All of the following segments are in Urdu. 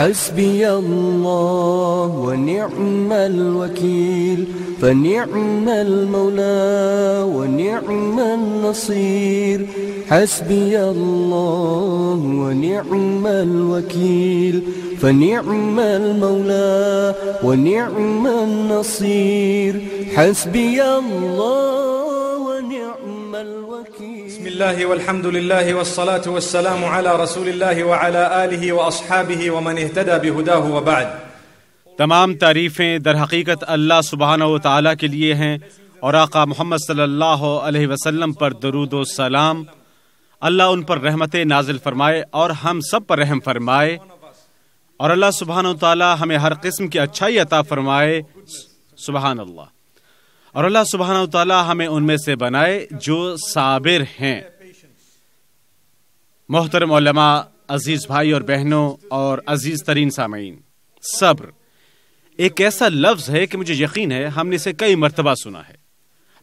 حسبي الله ونعم الوكيل فنعم المولى ونعم النصير حسبي الله ونعم الوكيل فنعم المولى ونعم النصير حسبي الله ونعم الوكيل الله الله والحمد لله والصلاة والسلام على رسول وعلى آله ومن اهتدى بهداه وبعد تمام تعریفیں در حقیقت اللہ سبحانہ و تعالیٰ کے لیے ہیں اور آقا محمد صلی اللہ علیہ وسلم پر درود و سلام اللہ ان پر رحمت نازل فرمائے اور ہم سب پر رحم فرمائے اور اللہ سبحانہ و تعالیٰ ہمیں ہر قسم کی اچھائی عطا فرمائے سبحان اللہ اور اللہ سبحانہ تعالیٰ ہمیں ان میں سے بنائے جو صابر ہیں محترم علماء عزیز بھائی اور بہنوں اور عزیز ترین سامعین صبر ایک ایسا لفظ ہے کہ مجھے یقین ہے ہم نے اسے کئی مرتبہ سنا ہے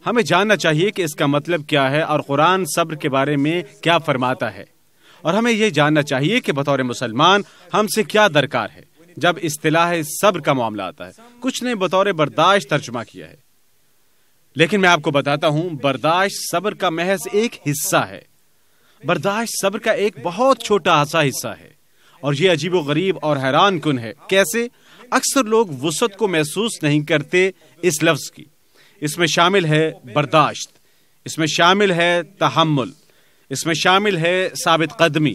ہمیں جاننا چاہیے کہ اس کا مطلب کیا ہے اور قرآن صبر کے بارے میں کیا فرماتا ہے اور ہمیں یہ جاننا چاہیے کہ بطور مسلمان ہم سے کیا درکار ہے جب اصطلاح صبر کا معاملہ آتا ہے کچھ نے بطور برداشت ترجمہ کیا ہے لیکن میں آپ کو بتاتا ہوں برداشت صبر کا محض ایک حصہ ہے برداشت صبر کا ایک بہت چھوٹا حصہ ہے اور یہ عجیب و غریب اور حیران کن ہے کیسے اکثر لوگ کو محسوس نہیں کرتے اس لفظ کی اس میں شامل ہے برداشت اس میں شامل ہے تحمل اس میں شامل ہے ثابت قدمی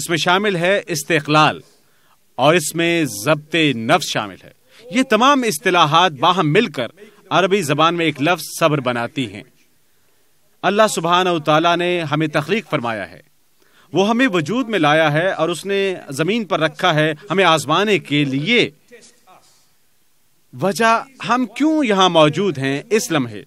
اس میں شامل ہے استقلال اور اس میں ضبط نفس شامل ہے یہ تمام اصطلاحات باہم مل کر عربی زبان میں ایک لفظ صبر بناتی ہیں اللہ سبحان نے ہمیں تخلیق فرمایا ہے وہ ہمیں وجود میں لایا ہے اور اس نے زمین پر رکھا ہے ہمیں آزمانے کے لیے وجہ ہم کیوں یہاں موجود ہیں اس لمحے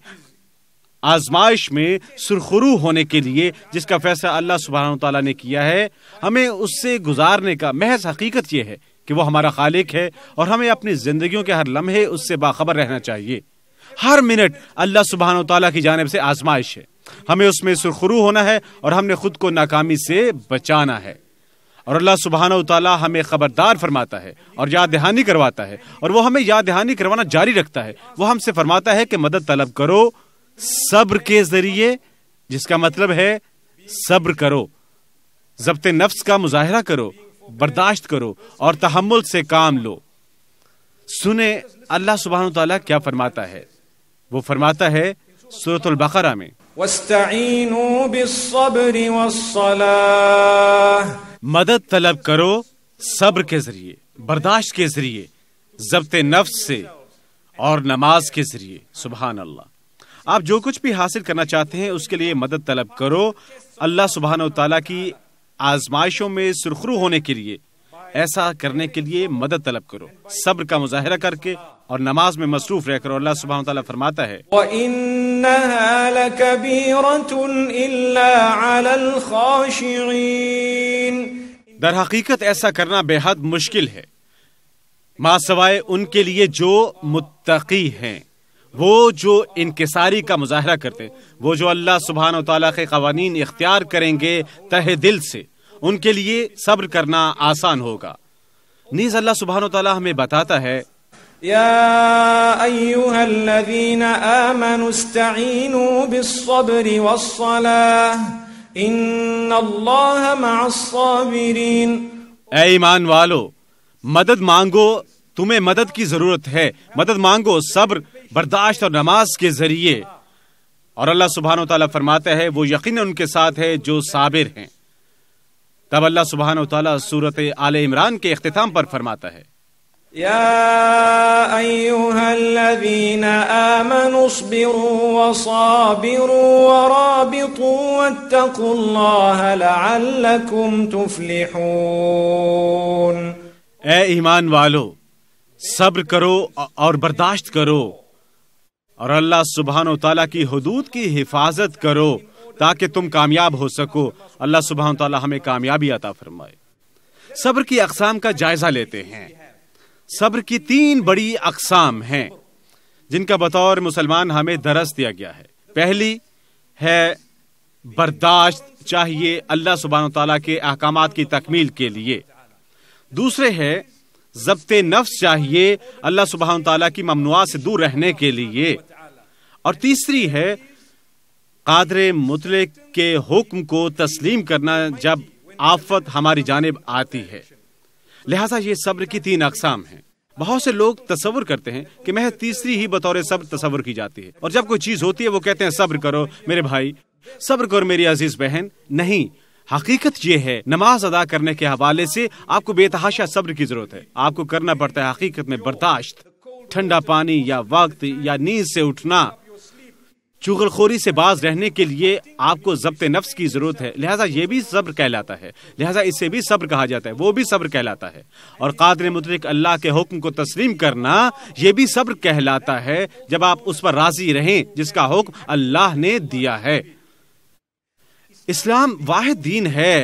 آزمائش میں سرخرو ہونے کے لیے جس کا فیصلہ اللہ سبحان تعالیٰ نے کیا ہے ہمیں اس سے گزارنے کا محض حقیقت یہ ہے کہ وہ ہمارا خالق ہے اور ہمیں اپنی زندگیوں کے ہر لمحے اس سے باخبر رہنا چاہیے ہر منٹ اللہ سبحانہ و تعالیٰ کی جانب سے آزمائش ہے ہمیں اس میں سرخرو ہونا ہے اور ہم نے خود کو ناکامی سے بچانا ہے اور اللہ سبحانہ و تعالیٰ ہمیں خبردار فرماتا ہے اور یاد دہانی کرواتا ہے اور وہ ہمیں یاد دہانی کروانا جاری رکھتا ہے وہ ہم سے فرماتا ہے کہ مدد طلب کرو صبر کے ذریعے جس کا مطلب ہے صبر کرو ضبط نفس کا مظاہرہ کرو برداشت کرو اور تحمل سے کام لو سنیں اللہ سبحانہ و تعالیٰ کیا فرماتا ہے وہ فرماتا ہے سورت البقرہ میں وَاسْتَعِينُوا بِالصَّبْرِ وَالصَّلَاةِ مدد طلب کرو صبر کے ذریعے برداشت کے ذریعے ضبط نفس سے اور نماز کے ذریعے سبحان اللہ آپ جو کچھ بھی حاصل کرنا چاہتے ہیں اس کے لیے مدد طلب کرو اللہ سبحانہ و تعالیٰ کی آزمائشوں میں سرخرو ہونے کے لیے ایسا کرنے کے لیے مدد طلب کرو صبر کا مظاہرہ کر کے اور نماز میں مصروف رہ کر اللہ سبحانہ وتعالی فرماتا ہے وَإِنَّهَا لَكَبِيرَةٌ إِلَّا عَلَى الْخَاشِعِينَ در حقیقت ایسا کرنا بے حد مشکل ہے ما سوائے ان کے لیے جو متقی ہیں وہ جو انکساری کا مظاہرہ کرتے وہ جو اللہ سبحانہ و تعالیٰ کے قوانین اختیار کریں گے تہ دل سے ان کے لیے صبر کرنا آسان ہوگا نیز اللہ سبحان و تعالیٰ ہمیں بتاتا ہے آمنوا بالصبر والصلاة مع اے ایمان والو مدد مانگو تمہیں مدد کی ضرورت ہے مدد مانگو صبر برداشت اور نماز کے ذریعے اور اللہ سبحانہ و تعالیٰ فرماتا ہے وہ یقین ان کے ساتھ ہے جو صابر ہیں تب اللہ سبحان و تعالیٰ صورت عال عمران کے اختتام پر فرماتا ہے يا أيها الذين آمنوا اصبروا وصابروا ورابطوا واتقوا الله لعلكم تفلحون اے ایمان والو صبر کرو اور برداشت کرو اور اللہ سبحانہ و تعالیٰ کی حدود کی حفاظت کرو تاکہ تم کامیاب ہو سکو اللہ سبحانہ تعالی ہمیں کامیابی عطا فرمائے صبر کی اقسام کا جائزہ لیتے ہیں صبر کی تین بڑی اقسام ہیں جن کا بطور مسلمان ہمیں درس دیا گیا ہے پہلی ہے برداشت چاہیے اللہ سبحانہ تعالیٰ کے احکامات کی تکمیل کے لیے دوسرے ہے ضبط نفس چاہیے اللہ سبحانہ تعالیٰ کی ممنوعات سے دور رہنے کے لیے اور تیسری ہے قادر مطلق کے حکم کو تسلیم کرنا جب آفت ہماری جانب آتی ہے لہٰذا یہ صبر کی تین اقسام ہیں بہت سے لوگ تصور کرتے ہیں کہ میں تیسری ہی بطور صبر تصور کی جاتی ہے اور جب کوئی چیز ہوتی ہے وہ کہتے ہیں صبر کرو میرے بھائی صبر کرو میری عزیز بہن نہیں حقیقت یہ ہے نماز ادا کرنے کے حوالے سے آپ کو بے تحاشا صبر کی ضرورت ہے آپ کو کرنا پڑتا ہے حقیقت میں برداشت ٹھنڈا پانی یا وقت یا نیند سے اٹھنا چغل خوری سے باز رہنے کے لیے آپ کو ضبط نفس کی ضرورت ہے لہٰذا یہ بھی صبر کہلاتا ہے لہٰذا اسے بھی صبر کہا جاتا ہے وہ بھی صبر کہلاتا ہے اور قادر مترک اللہ کے حکم کو تسلیم کرنا یہ بھی صبر کہلاتا ہے جب آپ اس پر راضی رہیں جس کا حکم اللہ نے دیا ہے اسلام واحد دین ہے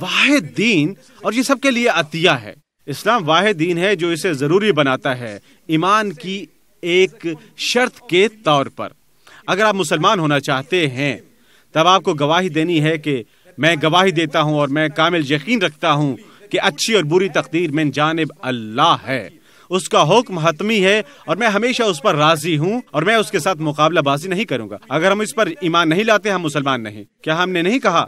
واحد دین اور یہ سب کے لیے عطیہ ہے اسلام واحد دین ہے جو اسے ضروری بناتا ہے ایمان کی ایک شرط کے طور پر اگر آپ مسلمان ہونا چاہتے ہیں تب آپ کو گواہی دینی ہے کہ میں گواہی دیتا ہوں اور میں کامل یقین رکھتا ہوں کہ اچھی اور بری تقدیر میں جانب اللہ ہے اس کا حکم حتمی ہے اور میں ہمیشہ اس پر راضی ہوں اور میں اس کے ساتھ مقابلہ بازی نہیں کروں گا اگر ہم اس پر ایمان نہیں لاتے ہم مسلمان نہیں کیا ہم نے نہیں کہا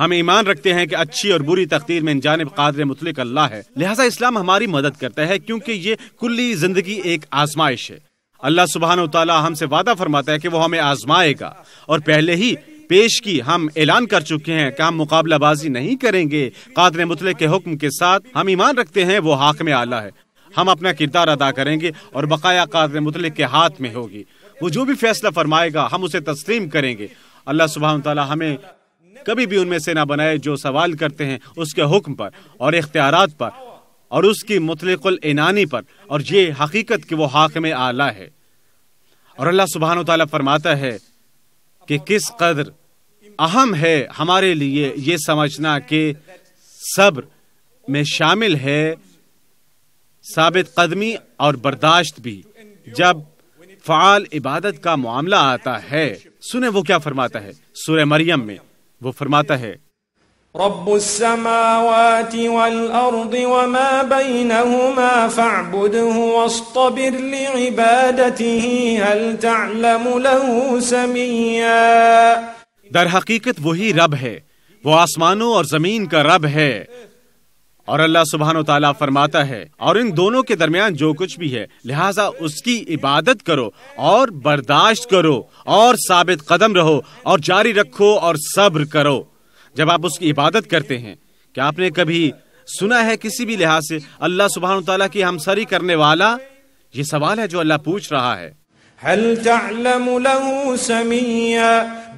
ہم ایمان رکھتے ہیں کہ اچھی اور بری تقدیر میں قادر مطلق اللہ ہے لہٰذا اسلام ہماری مدد کرتا ہے کیونکہ یہ کلی زندگی ایک آزمائش ہے اللہ سبحانہ تعالیٰ ہم سے وعدہ فرماتا ہے کہ وہ ہمیں آزمائے گا اور پہلے ہی پیش کی ہم اعلان کر چکے ہیں کہ ہم مقابلہ بازی نہیں کریں گے قادر مطلق کے حکم کے ساتھ ہم ایمان رکھتے ہیں وہ حاکم اعلیٰ ہے ہم اپنا کردار ادا کریں گے اور بقایا قادر مطلق کے ہاتھ میں ہوگی وہ جو بھی فیصلہ فرمائے گا ہم اسے تسلیم کریں گے اللہ سبحانہ سبحان ہمیں کبھی بھی ان میں سے نہ بنائے جو سوال کرتے ہیں اس کے حکم پر اور اختیارات پر اور اس کی مطلق العنانی پر اور یہ حقیقت کہ وہ حاکم میں آلہ ہے اور اللہ سبحان و تعالیٰ فرماتا ہے کہ کس قدر اہم ہے ہمارے لیے یہ سمجھنا کہ صبر میں شامل ہے ثابت قدمی اور برداشت بھی جب فعال عبادت کا معاملہ آتا ہے سنیں وہ کیا فرماتا ہے سورہ مریم میں وہ فرماتا ہے رب السماوات والارض وما بينهما فاعبده واصطبر لعبادته هل تعلم له سميا در حقیقت وہی رب ہے وہ آسمانوں اور زمین کا رب ہے اور اللہ سبحان و تعالیٰ فرماتا ہے اور ان دونوں کے درمیان جو کچھ بھی ہے لہٰذا اس کی عبادت کرو اور برداشت کرو اور ثابت قدم رہو اور جاری رکھو اور صبر کرو جب آپ اس کی عبادت کرتے ہیں کیا آپ نے کبھی سنا ہے کسی بھی لحاظ سے اللہ سبحان و تعالیٰ کی ہمسری کرنے والا یہ سوال ہے جو اللہ پوچھ رہا ہے هل تعلم له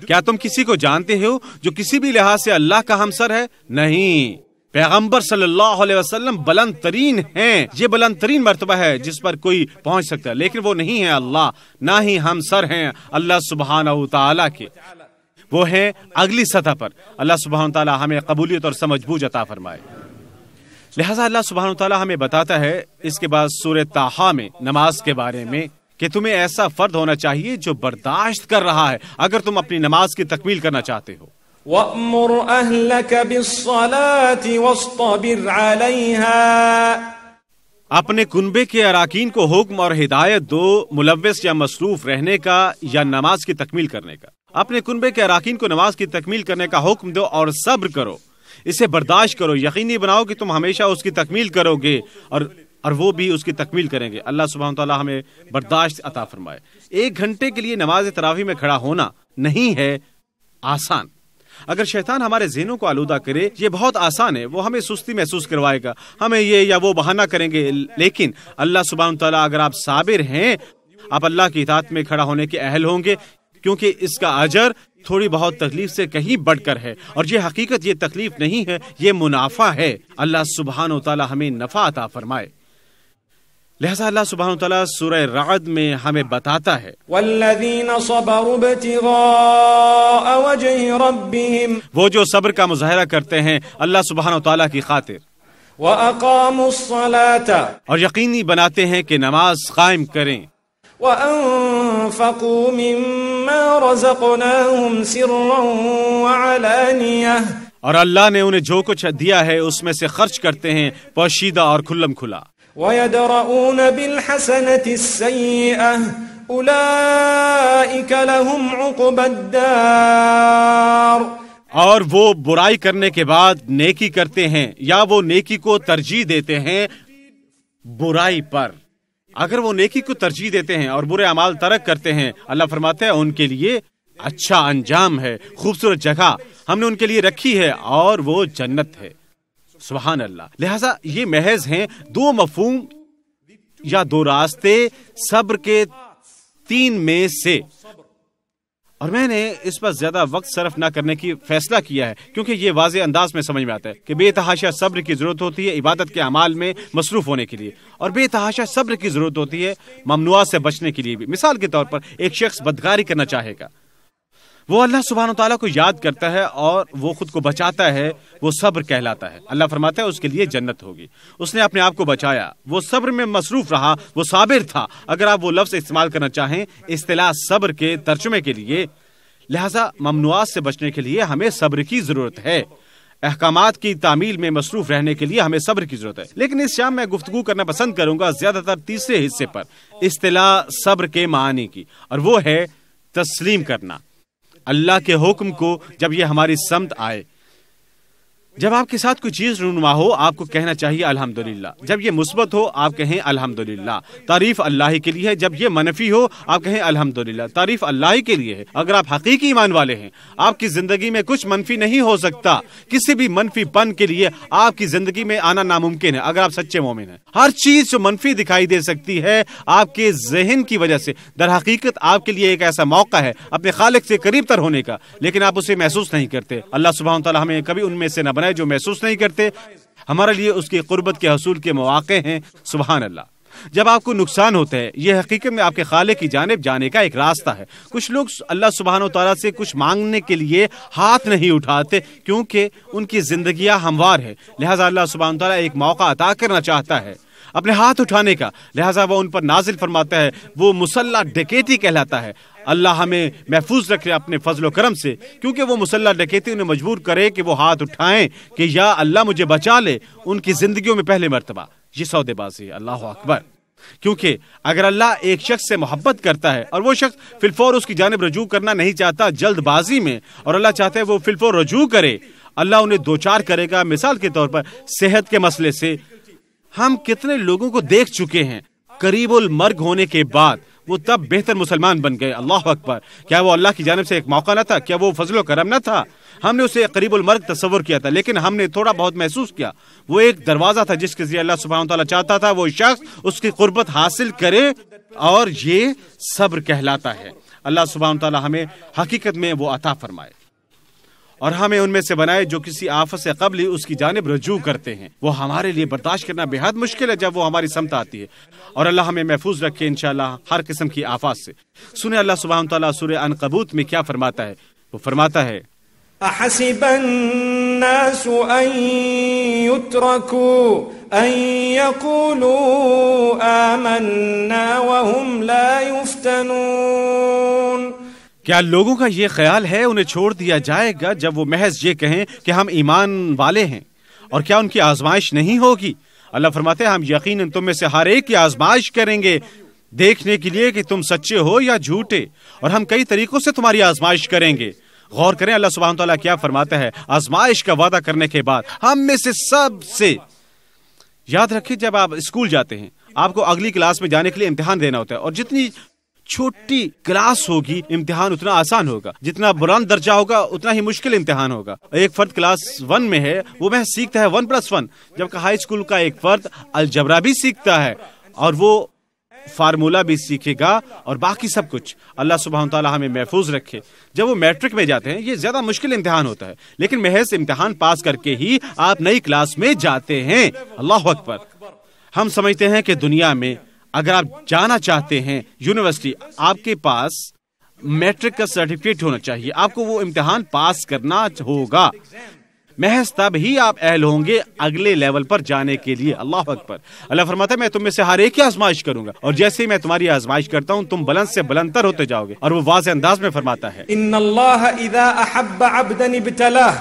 کیا تم کسی کو جانتے ہو جو کسی بھی لحاظ سے اللہ کا ہمسر ہے نہیں پیغمبر صلی اللہ علیہ وسلم بلند ترین ہیں یہ بلند ترین مرتبہ ہے جس پر کوئی پہنچ سکتا ہے لیکن وہ نہیں ہے اللہ نہ ہی ہم سر ہیں اللہ سبحانہ تعالیٰ کے وہ ہیں اگلی سطح پر اللہ سبحانہ تعالیٰ ہمیں قبولیت اور سمجھ بوجھ عطا فرمائے لہٰذا اللہ سبحانہ تعالیٰ ہمیں بتاتا ہے اس کے بعد سورہ تاہا میں نماز کے بارے میں کہ تمہیں ایسا فرد ہونا چاہیے جو برداشت کر رہا ہے اگر تم اپنی نماز کی تکمیل کرنا چاہتے ہو وَأْمُرْ أَهْلَكَ بِالصَّلَاةِ عَلَيْهَا اپنے کنبے کے اراکین کو حکم اور ہدایت دو ملوث یا مصروف رہنے کا یا نماز کی تکمیل کرنے کا اپنے کنبے کے اراکین کو نماز کی تکمیل کرنے کا حکم دو اور صبر کرو اسے برداشت کرو یقینی بناؤ کہ تم ہمیشہ اس کی تکمیل کرو گے اور اور وہ بھی اس کی تکمیل کریں گے اللہ سبحانہ وتعالی ہمیں برداشت عطا فرمائے ایک گھنٹے کے لیے نماز تراویح میں کھڑا ہونا نہیں ہے آسان اگر شیطان ہمارے ذہنوں کو آلودہ کرے یہ بہت آسان ہے وہ ہمیں سستی محسوس کروائے گا ہمیں یہ یا وہ بہانہ کریں گے لیکن اللہ سبحانہ تعالیٰ اگر آپ صابر ہیں آپ اللہ کی اطاعت میں کھڑا ہونے کے اہل ہوں گے کیونکہ اس کا اجر تھوڑی بہت تکلیف سے کہیں بڑھ کر ہے اور یہ حقیقت یہ تکلیف نہیں ہے یہ منافع ہے اللہ سبحانہ و تعالیٰ ہمیں نفع عطا فرمائے لہذا اللہ سبحانہ تعالیٰ سورہ رعد میں ہمیں بتاتا ہے وہ جو صبر کا مظاہرہ کرتے ہیں اللہ سبحانہ تعالیٰ کی خاطر الصَّلَاةَ اور یقینی بناتے ہیں کہ نماز قائم کریں وَأَنفَقُوا مِمَّا رَزَقْنَاهُمْ سِرًّا وَعَلَانِيَةً اور اللہ نے انہیں جو کچھ دیا ہے اس میں سے خرچ کرتے ہیں پوشیدہ اور کھلم کھلا ويدرؤون بالحسنة السيئة أولئك لهم عقب الدار اور وہ برائی کرنے کے بعد نیکی کرتے ہیں یا وہ نیکی کو ترجیح دیتے ہیں برائی پر اگر وہ نیکی کو ترجیح دیتے ہیں اور برے اعمال ترک کرتے ہیں اللہ فرماتے ان کے لیے اچھا انجام ہے خوبصورت جگہ ہم نے ان کے لیے رکھی ہے اور وہ جنت ہے سبحان اللہ لہٰذا یہ محض ہیں دو مفہوم یا دو راستے صبر کے تین میں سے اور میں نے اس پر زیادہ وقت صرف نہ کرنے کی فیصلہ کیا ہے کیونکہ یہ واضح انداز میں سمجھ میں آتا ہے کہ بے تحاشا صبر کی ضرورت ہوتی ہے عبادت کے اعمال میں مصروف ہونے کے لیے اور بے تحاشا صبر کی ضرورت ہوتی ہے ممنوعات سے بچنے کے لیے بھی مثال کے طور پر ایک شخص بدکاری کرنا چاہے گا وہ اللہ سبحان و تعالیٰ کو یاد کرتا ہے اور وہ خود کو بچاتا ہے وہ صبر کہلاتا ہے اللہ فرماتا ہے اس کے لیے جنت ہوگی اس نے اپنے آپ کو بچایا وہ صبر میں مصروف رہا وہ صابر تھا اگر آپ وہ لفظ استعمال کرنا چاہیں اصطلاح صبر کے ترجمے کے لیے لہٰذا ممنوعات سے بچنے کے لیے ہمیں صبر کی ضرورت ہے احکامات کی تعمیل میں مصروف رہنے کے لیے ہمیں صبر کی ضرورت ہے لیکن اس شام میں گفتگو کرنا پسند کروں گا زیادہ تر تیسرے حصے پر اصطلاح صبر کے معنی کی اور وہ ہے تسلیم کرنا اللہ کے حکم کو جب یہ ہماری سمت آئے جب آپ کے ساتھ کوئی چیز رونما ہو آپ کو کہنا چاہیے الحمد جب یہ مثبت ہو آپ کہیں الحمد تعریف اللہ کے لیے ہے جب یہ منفی ہو آپ کہیں الحمد تعریف اللہ کے لیے ہے اگر آپ حقیقی ایمان والے ہیں آپ کی زندگی میں کچھ منفی نہیں ہو سکتا کسی بھی منفی پن کے لیے آپ کی زندگی میں آنا ناممکن ہے اگر آپ سچے مومن ہیں ہر چیز جو منفی دکھائی دے سکتی ہے آپ کے ذہن کی وجہ سے در حقیقت آپ کے لیے ایک ایسا موقع ہے اپنے خالق سے قریب تر ہونے کا لیکن آپ اسے محسوس نہیں کرتے اللہ سبحانہ تعالیٰ ہمیں کبھی ان میں سے نہ بنا بنائے جو محسوس نہیں کرتے ہمارے لیے اس کی قربت کے حصول کے مواقع ہیں سبحان اللہ جب آپ کو نقصان ہوتا ہے یہ حقیقت میں آپ کے خالق کی جانب جانے کا ایک راستہ ہے کچھ لوگ اللہ سبحانہ و تعالیٰ سے کچھ مانگنے کے لیے ہاتھ نہیں اٹھاتے کیونکہ ان کی زندگیاں ہموار ہیں لہٰذا اللہ سبحانہ و تعالیٰ ایک موقع عطا کرنا چاہتا ہے اپنے ہاتھ اٹھانے کا لہٰذا وہ ان پر نازل فرماتا ہے وہ مسلح ڈکیتی کہلاتا ہے اللہ ہمیں محفوظ رکھے اپنے فضل و کرم سے کیونکہ وہ مسلح ڈکیتی انہیں مجبور کرے کہ وہ ہاتھ اٹھائیں کہ یا اللہ مجھے بچا لے ان کی زندگیوں میں پہلے مرتبہ یہ سودے بازی اللہ اکبر کیونکہ اگر اللہ ایک شخص سے محبت کرتا ہے اور وہ شخص فلفور اس کی جانب رجوع کرنا نہیں چاہتا جلد بازی میں اور اللہ چاہتا ہے وہ فلفور رجوع کرے اللہ انہیں دوچار کرے گا مثال کے طور پر صحت کے مسئلے سے ہم کتنے لوگوں کو دیکھ چکے ہیں قریب المرگ ہونے کے بعد وہ تب بہتر مسلمان بن گئے اللہ اکبر کیا وہ اللہ کی جانب سے ایک موقع نہ تھا کیا وہ فضل و کرم نہ تھا ہم نے اسے قریب المرگ تصور کیا تھا لیکن ہم نے تھوڑا بہت محسوس کیا وہ ایک دروازہ تھا جس کے ذریعے اللہ سبحانہ تعالیٰ چاہتا تھا وہ شخص اس کی قربت حاصل کرے اور یہ صبر کہلاتا ہے اللہ سبحانہ تعالیٰ ہمیں حقیقت میں وہ عطا فرمائے اور ہمیں ان میں سے بنائے جو کسی آفت سے قبل ہی اس کی جانب رجوع کرتے ہیں وہ ہمارے لیے برداشت کرنا بے حد مشکل ہے جب وہ ہماری سمت آتی ہے اور اللہ ہمیں محفوظ رکھے انشاءاللہ ہر قسم کی آفات سے اللہ سبحانہ سورہ انقبوت میں کیا فرماتا ہے وہ فرماتا ہے احسب الناس ان ان آمنا لا کیا لوگوں کا یہ خیال ہے انہیں چھوڑ دیا جائے گا جب وہ محض یہ کہیں کہ ہم ایمان والے ہیں اور کیا ان کی آزمائش نہیں ہوگی اللہ فرماتے ہیں ہم یقین سے ہر ایک کی آزمائش کریں گے دیکھنے کے لیے کہ تم سچے ہو یا جھوٹے اور ہم کئی طریقوں سے تمہاری آزمائش کریں گے غور کریں اللہ سبحانہ تعالیٰ کیا فرماتا ہے آزمائش کا وعدہ کرنے کے بعد ہم میں سے سب سے یاد رکھیں جب آپ اسکول جاتے ہیں آپ کو اگلی کلاس میں جانے کے لیے امتحان دینا ہوتا ہے اور جتنی چھوٹی کلاس ہوگی امتحان اتنا آسان ہوگا جتنا بران درجہ ہوگا اتنا ہی مشکل امتحان ہوگا ایک فرد کلاس ون میں ہے وہ میں سیکھتا ہے ون پلس ون جبکہ ہائی اسکول کا ایک فرد الجبرا بھی سیکھتا ہے اور وہ فارمولا بھی سیکھے گا اور باقی سب کچھ اللہ سبحانہ تعالیٰ ہمیں محفوظ رکھے جب وہ میٹرک میں جاتے ہیں یہ زیادہ مشکل امتحان ہوتا ہے لیکن محض امتحان پاس کر کے ہی آپ نئی کلاس میں جاتے ہیں اللہ اکبر ہم سمجھتے ہیں کہ دنیا میں اگر آپ جانا چاہتے ہیں یونیورسٹی آپ کے پاس میٹرک کا سرٹیفکیٹ ہونا چاہیے آپ کو وہ امتحان پاس کرنا ہوگا محض تب ہی آپ اہل ہوں گے اگلے لیول پر جانے کے لیے اللہ حق پر اللہ فرماتا ہے میں تم میں سے ہر ایک ہی آزمائش کروں گا اور جیسے ہی میں تمہاری آزمائش کرتا ہوں تم بلند سے تر ہوتے جاؤ گے اور وہ واضح انداز میں فرماتا ہے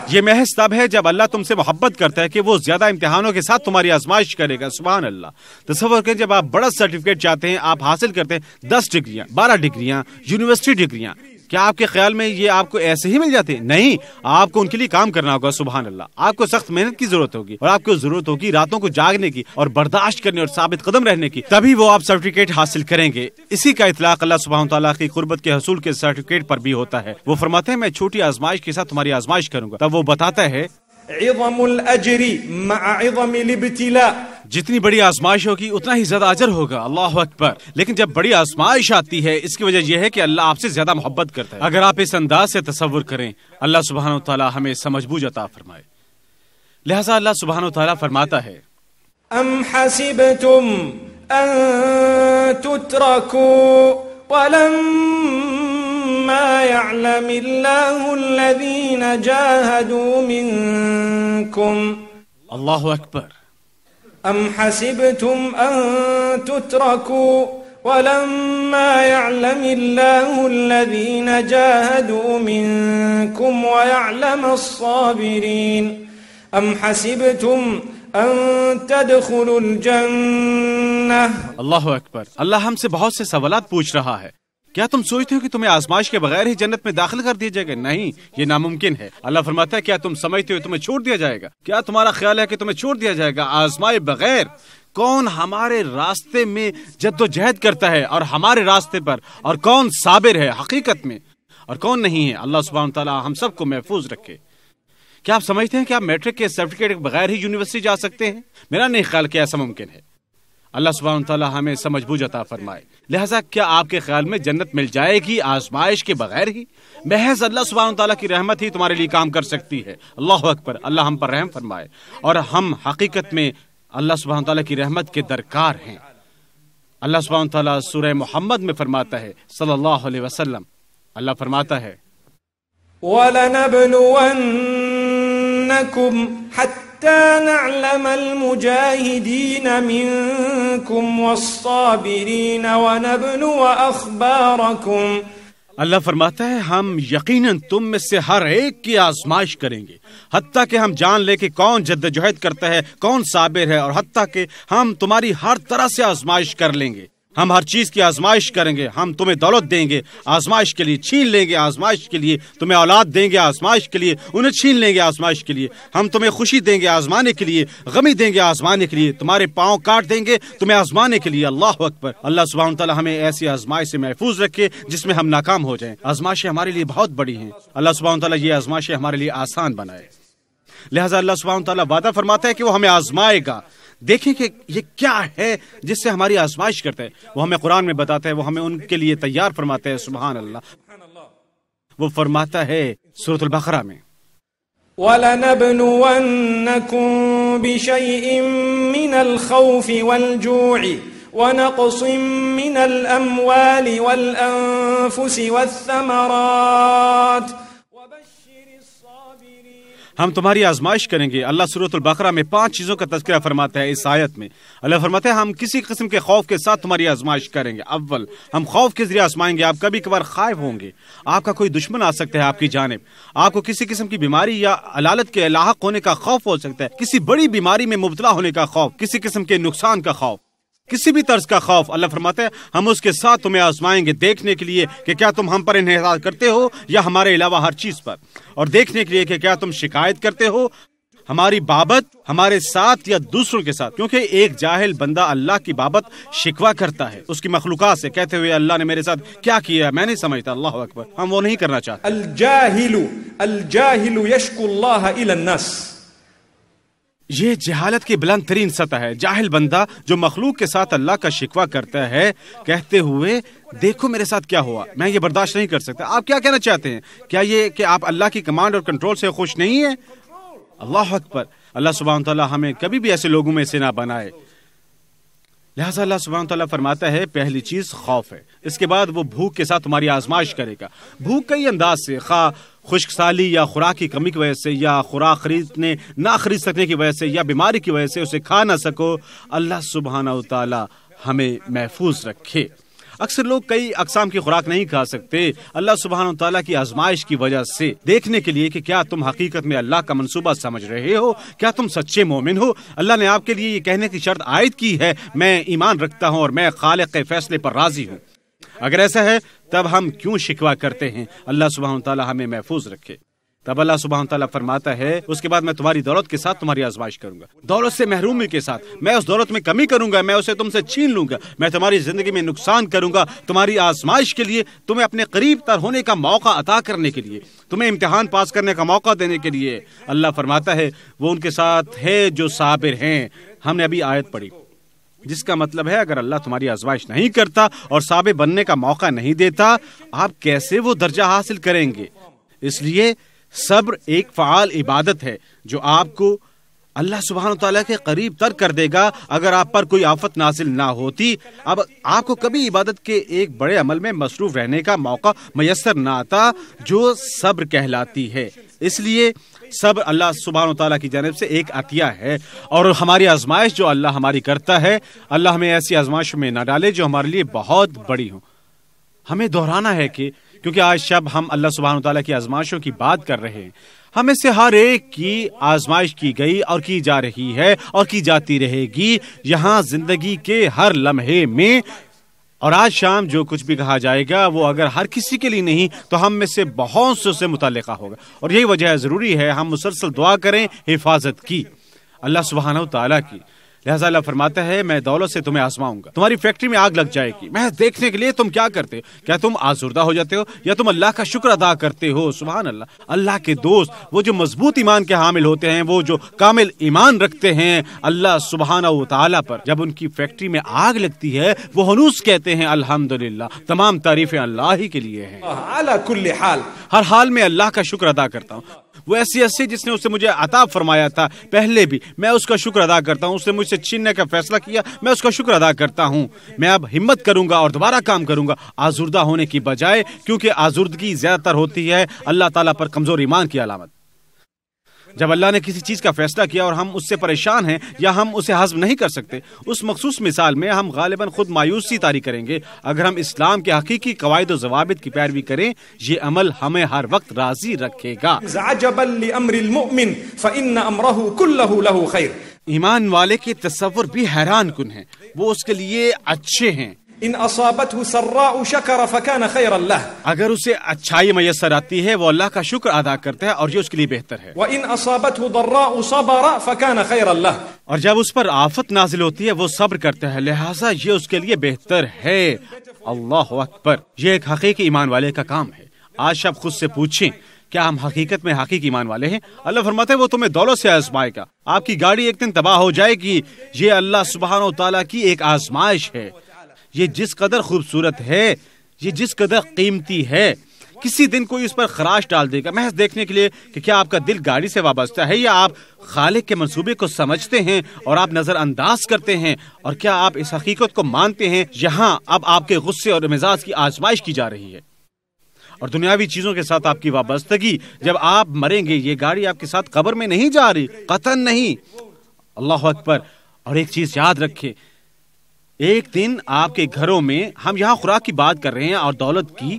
یہ محض تب ہے جب اللہ تم سے محبت کرتا ہے کہ وہ زیادہ امتحانوں کے ساتھ تمہاری آزمائش کرے گا سبحان اللہ تصور کریں جب آپ بڑا سرٹیفکیٹ چاہتے ہیں آپ حاصل کرتے ہیں دس ڈگریاں بارہ ڈگریاں یونیورسٹی ڈگریاں کیا آپ کے خیال میں یہ آپ کو ایسے ہی مل جاتے نہیں آپ کو ان کے لیے کام کرنا ہوگا سبحان اللہ آپ کو سخت محنت کی ضرورت ہوگی اور آپ کو ضرورت ہوگی راتوں کو جاگنے کی اور برداشت کرنے اور ثابت قدم رہنے کی تبھی وہ آپ سرٹیفکیٹ حاصل کریں گے اسی کا اطلاق اللہ تعالیٰ کی قربت کے حصول کے سرٹیفکیٹ پر بھی ہوتا ہے وہ فرماتے ہیں میں چھوٹی آزمائش کے ساتھ تمہاری آزمائش کروں گا تب وہ بتاتا ہے عظم عظم الاجر مع الابتلاء جتنی بڑی آزمائش ہوگی اتنا ہی زیادہ اجر ہوگا اللہ اکبر لیکن جب بڑی آزمائش آتی ہے اس کی وجہ یہ ہے کہ اللہ آپ سے زیادہ محبت کرتا ہے اگر آپ اس انداز سے تصور کریں اللہ سبحانہ و تعالیٰ ہمیں سمجھ بوجھ عطا فرمائے لہذا اللہ سبحانہ و تعالیٰ فرماتا ہے ام حسبتم ان ما يعلم الله الذين جاهدوا منكم الله أكبر أم حسبتم أن تتركوا ولما يعلم الله الذين جاهدوا منكم ويعلم الصابرين أم حسبتم أن تدخلوا الجنة الله أكبر الله سے بہت سے سوالات پوچھ رہا ہے کیا تم سوچتے ہو کہ تمہیں آزمائش کے بغیر ہی جنت میں داخل کر دیا جائے گا نہیں یہ ناممکن ہے اللہ فرماتا ہے کیا تم سمجھتے ہو تمہیں چھوڑ دیا جائے گا کیا تمہارا خیال ہے کہ تمہیں چھوڑ دیا جائے گا آزمائے بغیر کون ہمارے راستے میں جد و جہد کرتا ہے اور ہمارے راستے پر اور کون صابر ہے حقیقت میں اور کون نہیں ہے اللہ سبحانہ تعالیٰ ہم سب کو محفوظ رکھے کیا آپ سمجھتے ہیں کہ آپ میٹرک کے سرٹیفکیٹ بغیر ہی یونیورسٹی جا سکتے ہیں میرا نہیں خیال کہ ایسا ممکن ہے اللہ سبحانہ وتعالی ہمیں سمجھ بوجھ عطا فرمائے لہٰذا کیا آپ کے خیال میں جنت مل جائے گی آزمائش کے بغیر ہی محض اللہ سبحانہ وتعالی کی رحمت ہی تمہارے لیے کام کر سکتی ہے اللہ اکبر اللہ ہم پر رحم فرمائے اور ہم حقیقت میں اللہ سبحانہ وتعالی کی رحمت کے درکار ہیں اللہ سبحانہ وتعالی سورہ محمد میں فرماتا ہے صلی اللہ علیہ وسلم اللہ فرماتا ہے وَلَنَبْلُوَنَّكُمْ حَتَّى حتى نعلم المجاهدين منكم والصابرين ونبلو أخباركم اللہ فرماتا ہے ہم یقیناً تم میں سے ہر ایک کی آزمائش کریں گے حتیٰ کہ ہم جان لے کہ کون جہد کرتا ہے کون صابر ہے اور حتیٰ کہ ہم تمہاری ہر طرح سے آزمائش کر لیں گے ہم ہر چیز کی آزمائش کریں گے ہم تمہیں دولت دیں گے آزمائش کے لیے چھین لیں گے آزمائش کے لیے تمہیں اولاد دیں گے آزمائش کے لیے انہیں چھین لیں گے آزمائش کے لیے ہم تمہیں خوشی دیں گے آزمانے کے لیے غمی دیں گے آزمانے کے لیے تمہارے پاؤں کاٹ دیں گے تمہیں آزمانے کے لیے اللہ وقت پر اللہ سبحانہ تعالیٰ ہمیں ایسی آزمائش سے محفوظ رکھے جس میں ہم ناکام ہو جائیں آزمائشیں ہمارے لیے بہت بڑی ہیں اللہ سبحانہ تعالیٰ یہ آزمائشیں ہمارے لیے آسان بنائے لہٰذا اللہ سبحانہ تعالیٰ وعدہ فرماتا ہے کہ وہ ہمیں آزمائے گا دیکھیں کہ یہ کیا ہے جس سے ہماری آزمائش کرتے ہیں وہ ہمیں قرآن میں بتاتے ہیں وہ ہمیں ان کے لیے تیار فرماتے ہیں سبحان اللہ وہ فرماتا ہے سورت البقرہ میں وَلَنَبْنُوَنَّكُمْ بِشَيْءٍ مِّنَ الْخَوْفِ وَالْجُوعِ ہم تمہاری آزمائش کریں گے اللہ صورت البقرہ میں پانچ چیزوں کا تذکرہ فرماتا ہے اس آیت میں اللہ فرماتا ہے ہم کسی قسم کے خوف کے ساتھ تمہاری آزمائش کریں گے اول ہم خوف کے ذریعے آزمائیں گے آپ کبھی کبھار خائف ہوں گے آپ کا کوئی دشمن آ سکتا ہے آپ کی جانب آپ کو کسی قسم کی بیماری یا علالت کے لاحق ہونے کا خوف ہو سکتا ہے کسی بڑی بیماری میں مبتلا ہونے کا خوف کسی قسم کے نقصان کا خوف کسی بھی طرز کا خوف اللہ فرماتے ہم اس کے ساتھ تمہیں آزمائیں گے دیکھنے کے لیے کہ کیا تم ہم پر انحصار کرتے ہو یا ہمارے علاوہ ہر چیز پر اور دیکھنے کے لیے کہ کیا تم شکایت کرتے ہو ہماری بابت ہمارے ساتھ یا دوسروں کے ساتھ کیونکہ ایک جاہل بندہ اللہ کی بابت شکوا کرتا ہے اس کی مخلوقات سے کہتے ہوئے اللہ نے میرے ساتھ کیا کیا میں نہیں سمجھتا اللہ اکبر ہم وہ نہیں کرنا چاہتے یشکو اللہ الناس یہ جہالت کی بلند ترین سطح ہے جاہل بندہ جو مخلوق کے ساتھ اللہ کا شکوہ کرتا ہے کہتے ہوئے دیکھو میرے ساتھ کیا ہوا میں یہ برداشت نہیں کر سکتا آپ کیا کہنا چاہتے ہیں کیا یہ کہ آپ اللہ کی کمانڈ اور کنٹرول سے خوش نہیں ہیں اللہ اکبر اللہ سبحانہ تعالیٰ ہمیں کبھی بھی ایسے لوگوں میں سے نہ بنائے لہٰذا اللہ سبحانہ تعالیٰ فرماتا ہے پہلی چیز خوف ہے اس کے بعد وہ بھوک کے ساتھ تمہاری آزمائش کرے گا بھوک کئی انداز سے خواہ خشک سالی یا خوراک کی کمی کی وجہ سے یا خوراک خریدنے نہ خرید سکنے کی وجہ سے یا بیماری کی وجہ سے اسے کھا نہ سکو اللہ سبحانہ و تعالیٰ ہمیں محفوظ رکھے اکثر لوگ کئی اقسام کی خوراک نہیں کھا سکتے اللہ سبحان کی آزمائش کی وجہ سے دیکھنے کے لیے کہ کیا تم حقیقت میں اللہ کا منصوبہ سمجھ رہے ہو کیا تم سچے مومن ہو اللہ نے آپ کے لیے یہ کہنے کی شرط عائد کی ہے میں ایمان رکھتا ہوں اور میں خالق کے فیصلے پر راضی ہوں اگر ایسا ہے تب ہم کیوں شکوا کرتے ہیں اللہ سبحان تعالیٰ ہمیں محفوظ رکھے تب اللہ سبحانہ تعالیٰ فرماتا ہے اس کے بعد میں تمہاری دولت کے ساتھ تمہاری آزمائش کروں گا دولت سے محرومی کے ساتھ میں اس دولت میں کمی کروں گا میں اسے تم سے چھین لوں گا میں تمہاری زندگی میں نقصان کروں گا تمہاری آزمائش کے لیے تمہیں اپنے قریب تر ہونے کا موقع عطا کرنے کے لیے تمہیں امتحان پاس کرنے کا موقع دینے کے لیے اللہ فرماتا ہے وہ ان کے ساتھ ہے جو صابر ہیں ہم نے ابھی آیت پڑھی جس کا مطلب ہے اگر اللہ تمہاری آزمائش نہیں کرتا اور صابر بننے کا موقع نہیں دیتا آپ کیسے وہ درجہ حاصل کریں گے اس لیے صبر ایک فعال عبادت ہے جو آپ کو اللہ سبحانہ تعالیٰ کے قریب تر کر دے گا اگر آپ پر کوئی آفت نازل نہ ہوتی اب آپ کو کبھی عبادت کے ایک بڑے عمل میں مصروف رہنے کا موقع میسر نہ آتا جو صبر کہلاتی ہے اس لیے صبر اللہ سبحانہ و تعالیٰ کی جانب سے ایک عطیہ ہے اور ہماری آزمائش جو اللہ ہماری کرتا ہے اللہ ہمیں ایسی آزمائش میں نہ ڈالے جو ہمارے لیے بہت بڑی ہوں ہمیں دہرانا ہے کہ کیونکہ آج شب ہم اللہ سبحان تعالیٰ کی آزمائشوں کی بات کر رہے ہیں ہم اس سے ہر ایک کی آزمائش کی گئی اور کی جا رہی ہے اور کی جاتی رہے گی یہاں زندگی کے ہر لمحے میں اور آج شام جو کچھ بھی کہا جائے گا وہ اگر ہر کسی کے لیے نہیں تو ہم میں سے بہت سے سے متعلقہ ہوگا اور یہی وجہ ضروری ہے ہم مسلسل دعا کریں حفاظت کی اللہ و تعالیٰ کی لہٰذا اللہ فرماتا ہے میں دولت سے تمہیں آزماؤں گا تمہاری فیکٹری میں آگ لگ جائے گی میں دیکھنے کے لیے تم کیا کرتے ہو کیا تم آزردہ ہو جاتے ہو یا تم اللہ کا شکر ادا کرتے ہو سبحان اللہ اللہ کے دوست وہ جو مضبوط ایمان کے حامل ہوتے ہیں وہ جو کامل ایمان رکھتے ہیں اللہ سبحانہ و تعالیٰ پر جب ان کی فیکٹری میں آگ لگتی ہے وہ ہنوس کہتے ہیں الحمد تمام تعریفیں اللہ ہی کے لیے ہیں کل حال ہر حال میں اللہ کا شکر ادا کرتا ہوں وہ ایسی ہستی جس نے اسے مجھے عطا فرمایا تھا پہلے بھی میں اس کا شکر ادا کرتا ہوں اس نے مجھ سے چھیننے کا فیصلہ کیا میں اس کا شکر ادا کرتا ہوں میں اب ہمت کروں گا اور دوبارہ کام کروں گا آزردہ ہونے کی بجائے کیونکہ آزردگی زیادہ تر ہوتی ہے اللہ تعالیٰ پر کمزور ایمان کی علامت جب اللہ نے کسی چیز کا فیصلہ کیا اور ہم اس سے پریشان ہیں یا ہم اسے حضم نہیں کر سکتے اس مخصوص مثال میں ہم غالباً خود مایوسی طاری کریں گے اگر ہم اسلام کے حقیقی قواعد و ضوابط کی پیروی کریں یہ عمل ہمیں ہر وقت راضی رکھے گا ایمان والے کے تصور بھی حیران کن ہیں وہ اس کے لیے اچھے ہیں ان اگر اسے اچھائی میسر آتی ہے وہ اللہ کا شکر ادا کرتا ہے اور یہ اس کے لیے بہتر ہے اور جب اس پر آفت نازل ہوتی ہے وہ صبر کرتا ہے لہٰذا یہ اس کے لیے بہتر ہے اللہ وقت پر یہ ایک حقیقی ایمان والے کا کام ہے آج شب خود سے پوچھیں کیا ہم حقیقت میں حقیقی ایمان والے ہیں اللہ فرماتے وہ تمہیں دولت سے آزمائے گا آپ کی گاڑی ایک دن تباہ ہو جائے گی یہ اللہ سبحانہ و تعالیٰ کی ایک آزمائش ہے یہ جس قدر خوبصورت ہے یہ جس قدر قیمتی ہے کسی دن کوئی اس پر خراش ڈال دے گا محض دیکھنے کے لیے کہ کیا آپ کا دل گاڑی سے وابستہ ہے یا آپ خالق کے منصوبے کو سمجھتے ہیں اور آپ نظر انداز کرتے ہیں اور کیا آپ اس حقیقت کو مانتے ہیں یہاں اب آپ کے غصے اور مزاج کی آزمائش کی جا رہی ہے اور دنیاوی چیزوں کے ساتھ آپ کی وابستگی جب آپ مریں گے یہ گاڑی آپ کے ساتھ قبر میں نہیں جا رہی قطن نہیں اللہ اکبر اور ایک چیز یاد رکھے ایک دن آپ کے گھروں میں ہم یہاں خوراک کی بات کر رہے ہیں اور دولت کی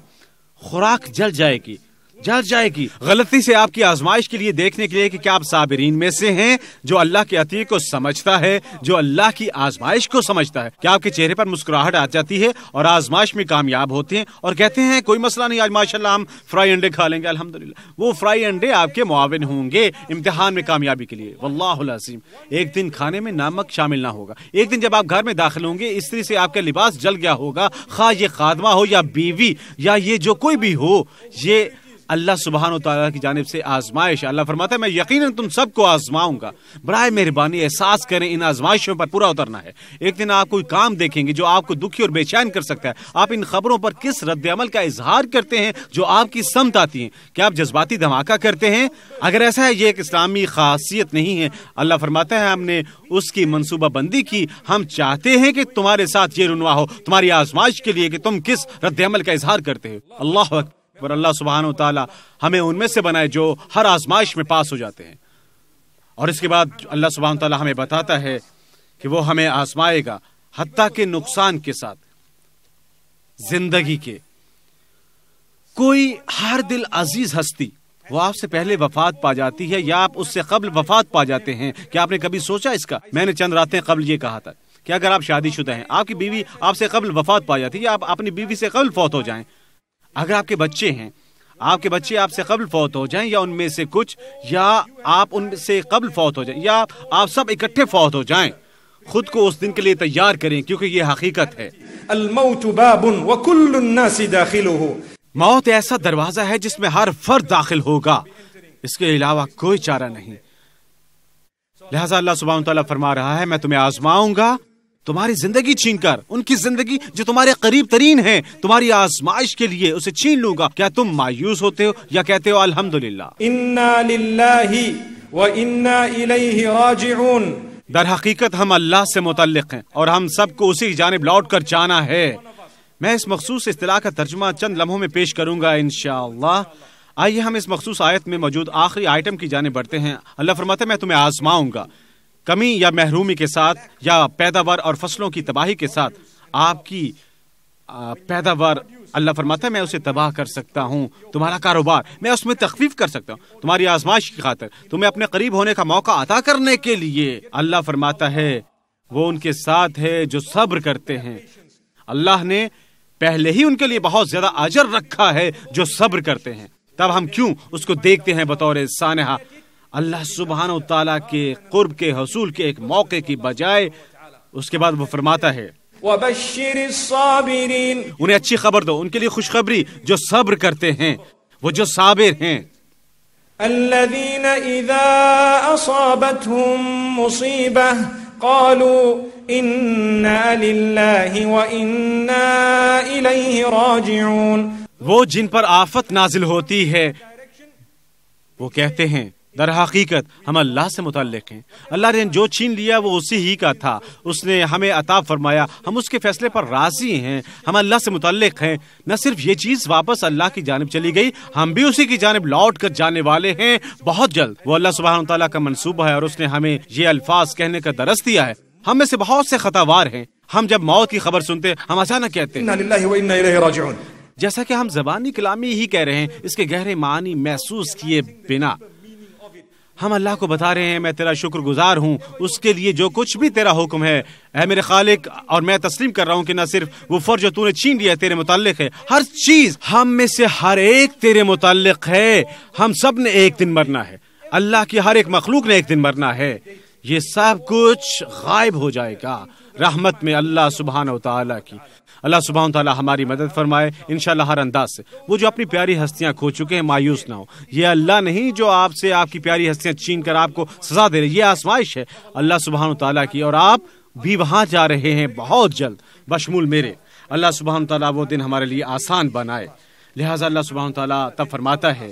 خوراک جل جائے گی جائے گی غلطی سے آپ کی آزمائش کے لیے دیکھنے کے لیے کہ کیا آپ صابرین میں سے ہیں جو اللہ کے کو سمجھتا ہے جو اللہ کی آزمائش کو سمجھتا ہے کیا آپ کے چہرے پر مسکراہٹ آ جاتی ہے اور آزمائش میں کامیاب ہوتے ہیں اور کہتے ہیں کوئی مسئلہ نہیں آج ماشاء اللہ ہم فرائی انڈے کھا لیں گے الحمد للہ وہ فرائی انڈے آپ کے معاون ہوں گے امتحان میں کامیابی کے لیے اللہ العظیم ایک دن کھانے میں نامک شامل نہ ہوگا ایک دن جب آپ گھر میں داخل ہوں گے استری سے آپ کا لباس جل گیا ہوگا خواہ یہ خادمہ ہو یا بیوی یا یہ جو کوئی بھی ہو یہ اللہ سبحان و تعالیٰ کی جانب سے آزمائش اللہ فرماتا ہے میں یقیناً تم سب کو آزماؤں گا برائے مہربانی احساس کریں ان آزمائشوں پر پورا اترنا ہے ایک دن آپ کوئی کام دیکھیں گے جو آپ کو دکھی اور بے چین کر سکتا ہے آپ ان خبروں پر کس رد عمل کا اظہار کرتے ہیں جو آپ کی سمت آتی ہیں کیا آپ جذباتی دھماکہ کرتے ہیں اگر ایسا ہے یہ ایک اسلامی خاصیت نہیں ہے اللہ فرماتا ہے ہم نے اس کی منصوبہ بندی کی ہم چاہتے ہیں کہ تمہارے ساتھ یہ رنوا ہو تمہاری آزمائش کے لیے کہ تم کس رد عمل کا اظہار کرتے ہو اللہ وقت اور اللہ سبحانہ تعالی ہمیں ان میں سے بنائے جو ہر آزمائش میں پاس ہو جاتے ہیں اور اس کے بعد اللہ سبحانہ تعالی ہمیں بتاتا ہے کہ وہ ہمیں آزمائے گا حتیٰ کے نقصان کے ساتھ زندگی کے کوئی ہر دل عزیز ہستی وہ آپ سے پہلے وفات پا جاتی ہے یا آپ اس سے قبل وفات پا جاتے ہیں کہ آپ نے کبھی سوچا اس کا میں نے چند راتیں قبل یہ کہا تھا کہ اگر آپ شادی شدہ ہیں آپ کی بیوی آپ سے قبل وفات پا جاتی ہے یا آپ اپنی بیوی سے قبل فوت ہو جائیں اگر آپ کے بچے ہیں آپ کے بچے آپ سے قبل فوت ہو جائیں یا ان میں سے کچھ یا آپ ان سے قبل فوت ہو جائیں یا آپ سب اکٹھے فوت ہو جائیں خود کو اس دن کے لیے تیار کریں کیونکہ یہ حقیقت ہے الموت باب الناس موت ایسا دروازہ ہے جس میں ہر فرد داخل ہوگا اس کے علاوہ کوئی چارہ نہیں لہذا اللہ سبحانہ وتعالی فرما رہا ہے میں تمہیں آزماؤں گا تمہاری زندگی چھین کر ان کی زندگی جو تمہارے قریب ترین ہیں تمہاری آزمائش کے لیے اسے چھین لوں گا کیا تم مایوس ہوتے ہو یا کہتے ہو الحمد للہ در حقیقت ہم اللہ سے متعلق ہیں اور ہم سب کو اسی جانب لوٹ کر جانا ہے میں اس مخصوص اصطلاح کا ترجمہ چند لمحوں میں پیش کروں گا انشاءاللہ آئیے ہم اس مخصوص آیت میں موجود آخری آئٹم کی جانب بڑھتے ہیں اللہ فرماتے میں تمہیں آزماؤں گا کمی یا محرومی کے ساتھ یا پیداوار اور فصلوں کی تباہی کے ساتھ آپ کی پیداوار اللہ فرماتا ہے میں اسے تباہ کر سکتا ہوں تمہارا کاروبار میں اس میں تخفیف کر سکتا ہوں تمہاری آزمائش کی خاطر تمہیں اپنے قریب ہونے کا موقع عطا کرنے کے لیے اللہ فرماتا ہے وہ ان کے ساتھ ہے جو صبر کرتے ہیں اللہ نے پہلے ہی ان کے لیے بہت زیادہ آجر رکھا ہے جو صبر کرتے ہیں تب ہم کیوں اس کو دیکھتے ہیں بطور سانحہ اللہ سبحان و تعالیٰ کے قرب کے حصول کے ایک موقع کی بجائے اس کے بعد وہ فرماتا ہے انہیں اچھی خبر دو ان کے لیے خوشخبری جو صبر کرتے ہیں وہ جو صابر ہیں وہ جن پر آفت نازل ہوتی ہے وہ کہتے ہیں در حقیقت ہم اللہ سے متعلق ہیں اللہ نے جو چھین لیا وہ اسی ہی کا تھا اس نے ہمیں عطا فرمایا ہم اس کے فیصلے پر راضی ہیں ہم اللہ سے متعلق ہیں نہ صرف یہ چیز واپس اللہ کی جانب چلی گئی ہم بھی اسی کی جانب لوٹ کر جانے والے ہیں بہت جلد وہ اللہ سبحانہ تعالیٰ کا منصوبہ ہے اور اس نے ہمیں یہ الفاظ کہنے کا درست دیا ہے ہم میں سے بہت سے خطاوار ہیں ہم جب موت کی خبر سنتے ہم اچانک کہتے ہیں جیسا کہ ہم زبانی کلامی ہی کہہ رہے ہیں اس کے گہرے معنی محسوس کیے بنا ہم اللہ کو بتا رہے ہیں میں تیرا شکر گزار ہوں اس کے لیے جو کچھ بھی تیرا حکم ہے اے میرے خالق اور میں تسلیم کر رہا ہوں کہ نہ صرف وہ فر جو تون نے چین لیا تیرے متعلق ہے ہر چیز ہم میں سے ہر ایک تیرے متعلق ہے ہم سب نے ایک دن مرنا ہے اللہ کی ہر ایک مخلوق نے ایک دن مرنا ہے یہ سب کچھ غائب ہو جائے گا رحمت میں اللہ سبحان و تعالیٰ کی اللہ و تعالیٰ ہماری مدد فرمائے انشاءاللہ ہر انداز سے وہ جو اپنی پیاری ہستیاں کھو چکے ہیں مایوس نہ ہو یہ اللہ نہیں جو آپ آپ سے کی پیاری ہستیاں چین کر آپ کو سزا دے رہے آسمائش ہے اللہ سبحان کی اور آپ بھی وہاں جا رہے ہیں بہت جلد بشمول میرے اللہ سبحان تعالیٰ وہ دن ہمارے لیے آسان بنائے لہٰذا اللہ سبحان تعالیٰ تب فرماتا ہے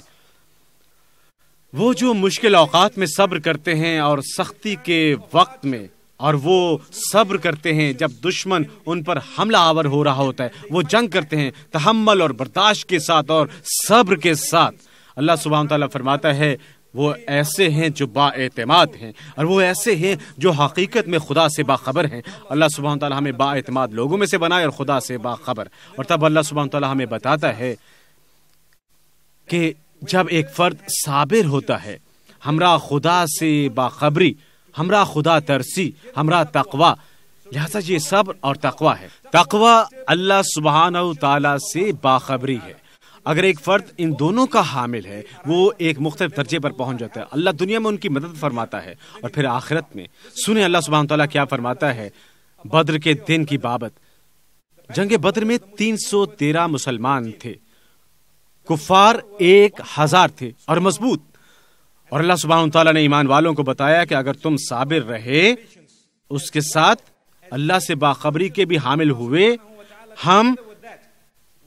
وہ جو مشکل اوقات میں صبر کرتے ہیں اور سختی کے وقت میں اور وہ صبر کرتے ہیں جب دشمن ان پر حملہ آور ہو رہا ہوتا ہے وہ جنگ کرتے ہیں تحمل اور برداشت کے ساتھ اور صبر کے ساتھ اللہ سبحانہ تعالیٰ فرماتا ہے وہ ایسے ہیں جو با اعتماد ہیں اور وہ ایسے ہیں جو حقیقت میں خدا سے باخبر ہیں اللہ سبحانہ تعالیٰ ہمیں با اعتماد لوگوں میں سے بنائے اور خدا سے باخبر اور تب اللہ سبحانہ تعالیٰ ہمیں بتاتا ہے کہ جب ایک فرد صابر ہوتا ہے ہمراہ خدا سے باخبری ہمرا خدا ترسی ہمرا تقوا لہذا یہ صبر اور تقوا ہے تقوا اللہ سبحانہ سبحان سے باخبری ہے اگر ایک فرد ان دونوں کا حامل ہے وہ ایک مختلف درجے پر پہنچ جاتا ہے اللہ دنیا میں ان کی مدد فرماتا ہے اور پھر آخرت میں سنیں اللہ سبحانہ تعالیٰ کیا فرماتا ہے بدر کے دن کی بابت جنگ بدر میں تین سو تیرہ مسلمان تھے کفار ایک ہزار تھے اور مضبوط اور اللہ سبحانہ تعالیٰ نے ایمان والوں کو بتایا کہ اگر تم صابر رہے اس کے ساتھ اللہ سے باخبری کے بھی حامل ہوئے ہم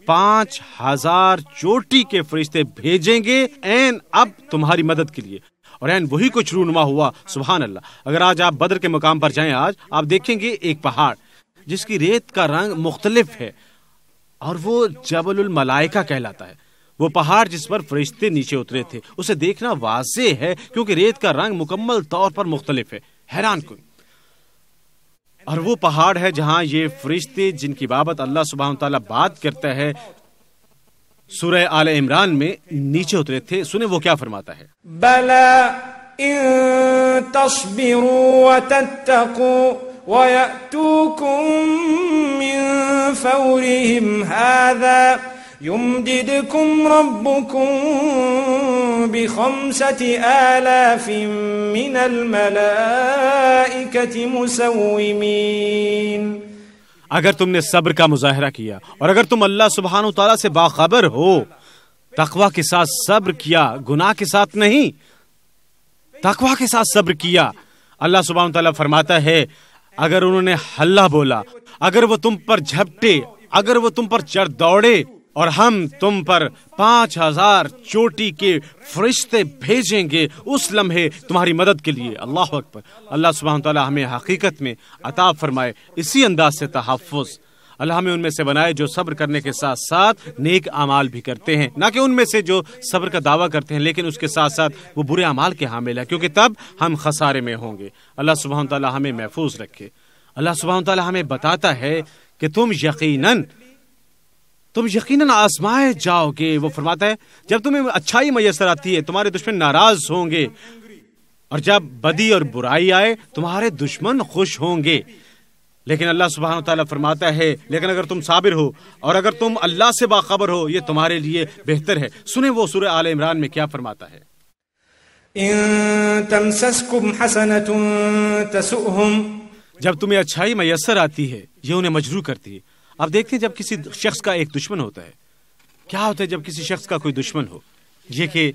پانچ ہزار چوٹی کے فرشتے بھیجیں گے این اب تمہاری مدد کے لیے اور این وہی کچھ رونما ہوا سبحان اللہ اگر آج آپ بدر کے مقام پر جائیں آج آپ دیکھیں گے ایک پہاڑ جس کی ریت کا رنگ مختلف ہے اور وہ جبل الملائکہ کہلاتا ہے وہ پہاڑ جس پر فرشتے نیچے اترے تھے اسے دیکھنا واضح ہے کیونکہ ریت کا رنگ مکمل طور پر مختلف ہے حیران کن اور وہ پہاڑ ہے جہاں یہ فرشتے جن کی بابت اللہ سبحانہ تعالیٰ بات کرتا ہے سورہ آل عمران میں نیچے اترے تھے سنیں وہ کیا فرماتا ہے بلا ان تصبروا وتتقوا يمددكم ربكم بخمسة آلاف من الملائكة مسومين اگر تم نے صبر کا مظاہرہ کیا اور اگر تم اللہ سبحانہ تعالیٰ سے باخبر ہو تقوی کے ساتھ صبر کیا گناہ کے ساتھ نہیں تقوی کے ساتھ صبر کیا اللہ سبحانہ تعالیٰ فرماتا ہے اگر انہوں نے حلہ بولا اگر وہ تم پر جھپٹے اگر وہ تم پر چڑھ دوڑے اور ہم تم پر پانچ ہزار چوٹی کے فرشتے بھیجیں گے اس لمحے تمہاری مدد کے لیے اللہ اکبر اللہ سبحانہ تعالیٰ ہمیں حقیقت میں عطا فرمائے اسی انداز سے تحفظ اللہ ہمیں ان میں سے بنائے جو صبر کرنے کے ساتھ ساتھ نیک اعمال بھی کرتے ہیں نہ کہ ان میں سے جو صبر کا دعویٰ کرتے ہیں لیکن اس کے ساتھ ساتھ وہ برے اعمال کے حامل ہیں کیونکہ تب ہم خسارے میں ہوں گے اللہ سبحانہ تعالیٰ ہمیں محفوظ رکھے اللہ سبحانہ تعالیٰ ہمیں بتاتا ہے کہ تم یقیناً تم یقیناً آزمائے جاؤ گے وہ فرماتا ہے جب تمہیں اچھائی میسر آتی ہے تمہارے دشمن ناراض ہوں گے اور جب بدی اور برائی آئے تمہارے دشمن خوش ہوں گے لیکن اللہ سبحانہ تعالیٰ فرماتا ہے لیکن اگر تم صابر ہو اور اگر تم اللہ سے باخبر ہو یہ تمہارے لیے بہتر ہے سنیں وہ سورہ آل عمران میں کیا فرماتا ہے ان جب تمہیں اچھائی میسر آتی ہے یہ انہیں مجروح کرتی ہے آپ دیکھتے ہیں جب کسی شخص کا ایک دشمن ہوتا ہے کیا ہوتا ہے جب کسی شخص کا کوئی دشمن ہو یہ کہ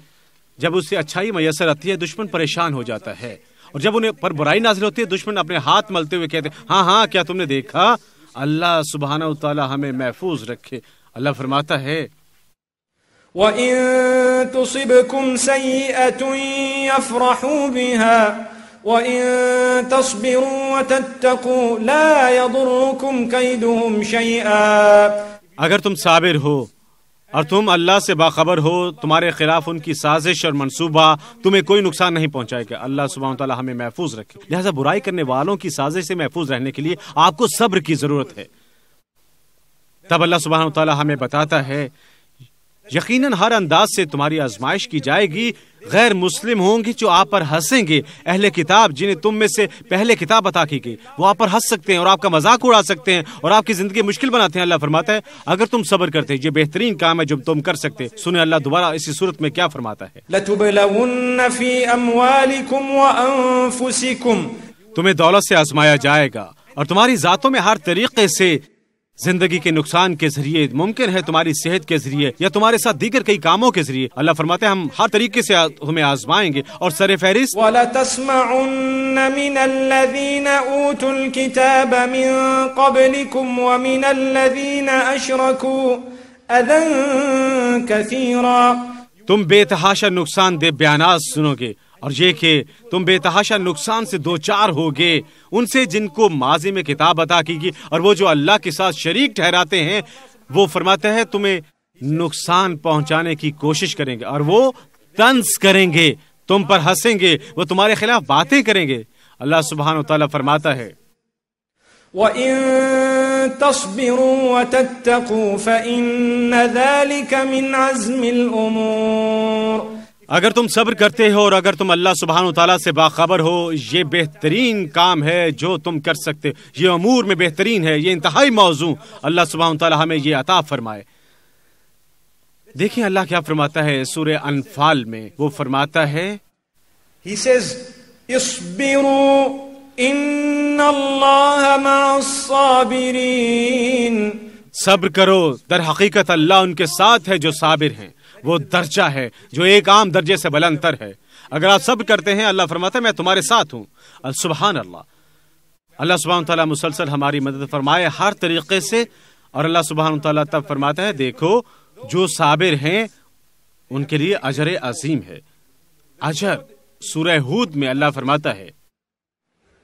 جب اس سے اچھائی میسر آتی ہے دشمن پریشان ہو جاتا ہے اور جب انہیں پر برائی نازل ہوتی ہے دشمن اپنے ہاتھ ملتے ہوئے کہتے ہیں ہاں ہاں کیا تم نے دیکھا اللہ سبحانہ تعالیٰ ہمیں محفوظ رکھے اللہ فرماتا ہے وَإِن تُصِبْكُمْ سَيِّئَةٌ يَفْرَحُوا بِهَا اگر تم صابر ہو اور تم اللہ سے باخبر ہو تمہارے خلاف ان کی سازش اور منصوبہ تمہیں کوئی نقصان نہیں پہنچائے گا اللہ سبحانہ وتعالی ہمیں محفوظ رکھے لہٰذا برائی کرنے والوں کی سازش سے محفوظ رہنے کے لیے آپ کو صبر کی ضرورت ہے تب اللہ سبحانہ وتعالی ہمیں بتاتا ہے یقیناً ہر انداز سے تمہاری آزمائش کی جائے گی غیر مسلم ہوں گی جو آپ پر ہنسیں گے اہل کتاب جنہیں تم میں سے پہلے کتاب بتا کی گئی وہ آپ پر ہنس سکتے ہیں اور آپ کا مذاق اڑا سکتے ہیں اور آپ کی زندگی مشکل بناتے ہیں اللہ فرماتا ہے اگر تم صبر کرتے یہ بہترین کام ہے جو تم کر سکتے سنیں اللہ دوبارہ اسی صورت میں کیا فرماتا ہے تمہیں دولت سے آزمایا جائے گا اور تمہاری ذاتوں میں ہر طریقے سے زندگی کے نقصان کے ذریعے ممکن ہے تمہاری صحت کے ذریعے یا تمہارے ساتھ دیگر کئی کاموں کے ذریعے اللہ فرماتے ہیں ہم ہر طریقے سے ہمیں آزمائیں گے اور سر فہرست وَلَتَسْمَعُنَّ مِنَ الَّذِينَ أُوتُوا الْكِتَابَ مِن قَبْلِكُمْ وَمِنَ الَّذِينَ أَشْرَكُوا أَذًا كَثِيرًا تم بے تحاشا نقصان دے بیانات سنو گے اور یہ کہ تم بے تحاشا نقصان سے دو چار ہوگے ان سے جن کو ماضی میں کتاب عطا کی گی اور وہ جو اللہ کے ساتھ شریک ٹھہراتے ہیں وہ فرماتے ہیں تمہیں نقصان پہنچانے کی کوشش کریں گے اور وہ طنز کریں گے تم پر ہنسیں گے وہ تمہارے خلاف باتیں کریں گے اللہ سبحان و تعالیٰ فرماتا ہے وَإِن تَصْبِرُوا وَتَتَّقُوا فَإِنَّ ذَلِكَ مِنْ عَزْمِ الْأُمُورِ اگر تم صبر کرتے ہو اور اگر تم اللہ سبحان و تعالیٰ سے باخبر ہو یہ بہترین کام ہے جو تم کر سکتے یہ امور میں بہترین ہے یہ انتہائی موضوع اللہ سبحان تعالیٰ ہمیں یہ عطا فرمائے دیکھیں اللہ کیا فرماتا ہے سورہ انفال میں وہ فرماتا ہے He says, ان اللہ مع الصابرین صبر کرو در حقیقت اللہ ان کے ساتھ ہے جو صابر ہیں وہ درجہ ہے جو ایک عام درجے سے بلند تر ہے اگر آپ سب کرتے ہیں اللہ فرماتا ہے میں تمہارے ساتھ ہوں سبحان اللہ اللہ سبحان ہماری مدد فرمائے ہر طریقے سے اور اللہ سبحان تب فرماتا ہے دیکھو جو صابر ہیں ان کے لیے اجر عظیم ہے اجر سورہ ہود میں اللہ فرماتا ہے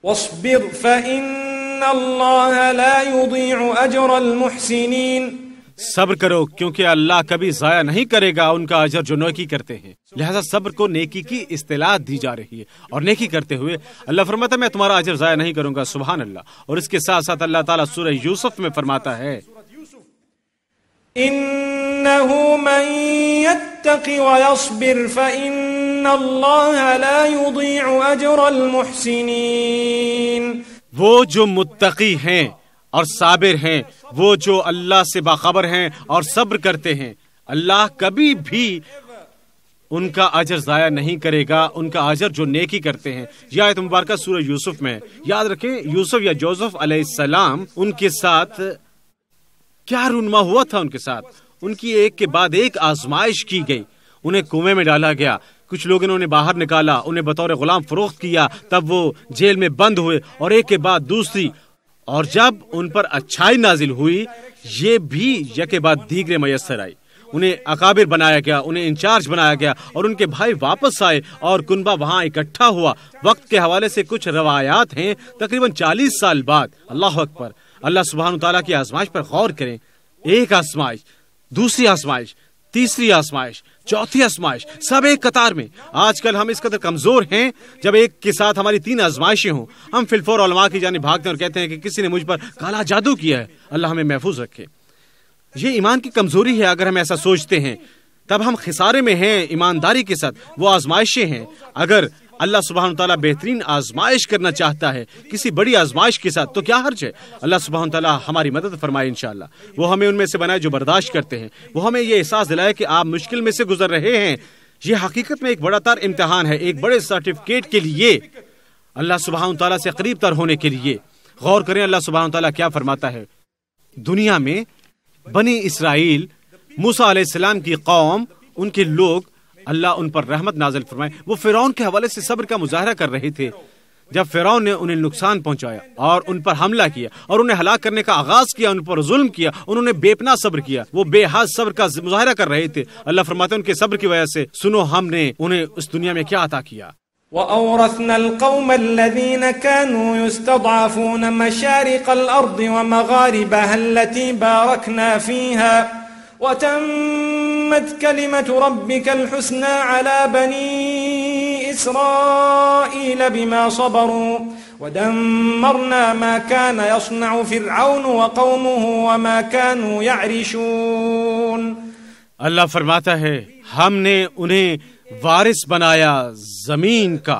فَإِنَّ اللَّهَ لَا يُضِيعُ أَجْرَ الْمُحْسِنِينَ صبر کرو کیونکہ اللہ کبھی ضائع نہیں کرے گا ان کا اجر جو نیکی کرتے ہیں لہذا صبر کو نیکی کی اصطلاح دی جا رہی ہے اور نیکی کرتے ہوئے اللہ فرماتا ہے میں تمہارا اجر ضائع نہیں کروں گا سبحان اللہ اور اس کے ساتھ ساتھ اللہ تعالیٰ سورہ یوسف میں فرماتا ہے من لا وہ جو متقی ہیں اور صابر ہیں وہ جو اللہ سے باخبر ہیں اور صبر کرتے ہیں اللہ کبھی بھی ان کا اجر ضائع نہیں کرے گا ان کا اجر جو نیکی کرتے ہیں یا مبارکہ سورہ یوسف میں یاد رکھیں یوسف یا جوزف علیہ السلام ان کے ساتھ کیا رونما ہوا تھا ان کے ساتھ ان کی ایک کے بعد ایک آزمائش کی گئی انہیں کنویں میں ڈالا گیا کچھ لوگ انہوں نے باہر نکالا انہیں بطور غلام فروخت کیا تب وہ جیل میں بند ہوئے اور ایک کے بعد دوسری اور جب ان پر اچھائی نازل ہوئی یہ بھی یکے بعد دیگرے میسر آئی انہیں اکابر بنایا گیا انہیں انچارج بنایا گیا اور ان کے بھائی واپس آئے اور کنبہ وہاں اکٹھا ہوا وقت کے حوالے سے کچھ روایات ہیں تقریباً چالیس سال بعد اللہ وقت پر اللہ سبحانہ تعالیٰ کی آزمائش پر غور کریں ایک آزمائش دوسری آزمائش تیسری آزمائش چوتھی آزمائش ہیں جب ایک کے ساتھ ہماری تین آزمائشیں ہوں ہم فلفور علماء کی جانب بھاگتے ہیں اور کہتے ہیں کہ کسی نے مجھ پر کالا جادو کیا ہے اللہ ہمیں محفوظ رکھے یہ ایمان کی کمزوری ہے اگر ہم ایسا سوچتے ہیں تب ہم خسارے میں ہیں ایمانداری کے ساتھ وہ آزمائشیں ہیں اگر اللہ سبحان تعالیٰ بہترین آزمائش کرنا چاہتا ہے کسی بڑی آزمائش کے ساتھ تو کیا حرج ہے اللہ سبحان تعالیٰ ہماری مدد فرمائے انشاءاللہ وہ ہمیں ان میں سے بنائے جو برداشت کرتے ہیں وہ ہمیں یہ احساس دلائے کہ آپ مشکل میں سے گزر رہے ہیں یہ حقیقت میں ایک بڑا تار امتحان ہے ایک بڑے سرٹیفکیٹ کے لیے اللہ سبحان تعالیٰ سے قریب تر ہونے کے لیے غور کریں اللہ سبحان تعالیٰ کیا فرماتا ہے دنیا میں بنی اسرائیل موسا علیہ السلام کی قوم ان کے لوگ اللہ ان پر رحمت نازل فرمائے وہ فرعون کے حوالے سے صبر کا مظاہرہ کر رہے تھے جب فرعون نے انہیں نقصان پہنچایا اور ان پر حملہ کیا اور انہیں ہلاک کرنے کا آغاز کیا ان پر ظلم کیا انہوں نے بے پناہ صبر کیا وہ بے حد صبر کا مظاہرہ کر رہے تھے اللہ فرماتے ہیں ان کے صبر کی وجہ سے سنو ہم نے انہیں اس دنیا میں کیا عطا کیا وأورثنا القوم الذين كانوا يستضعفون مشارق الأرض ومغاربها التي باركنا فيها وتمت كلمة ربك الحسنى على بني إسرائيل بما صبروا ودمرنا ما كان يصنع فرعون وقومه وما كانوا يعرشون اللہ فرماتا ہے ہم نے انہیں وارث بنایا زمین کا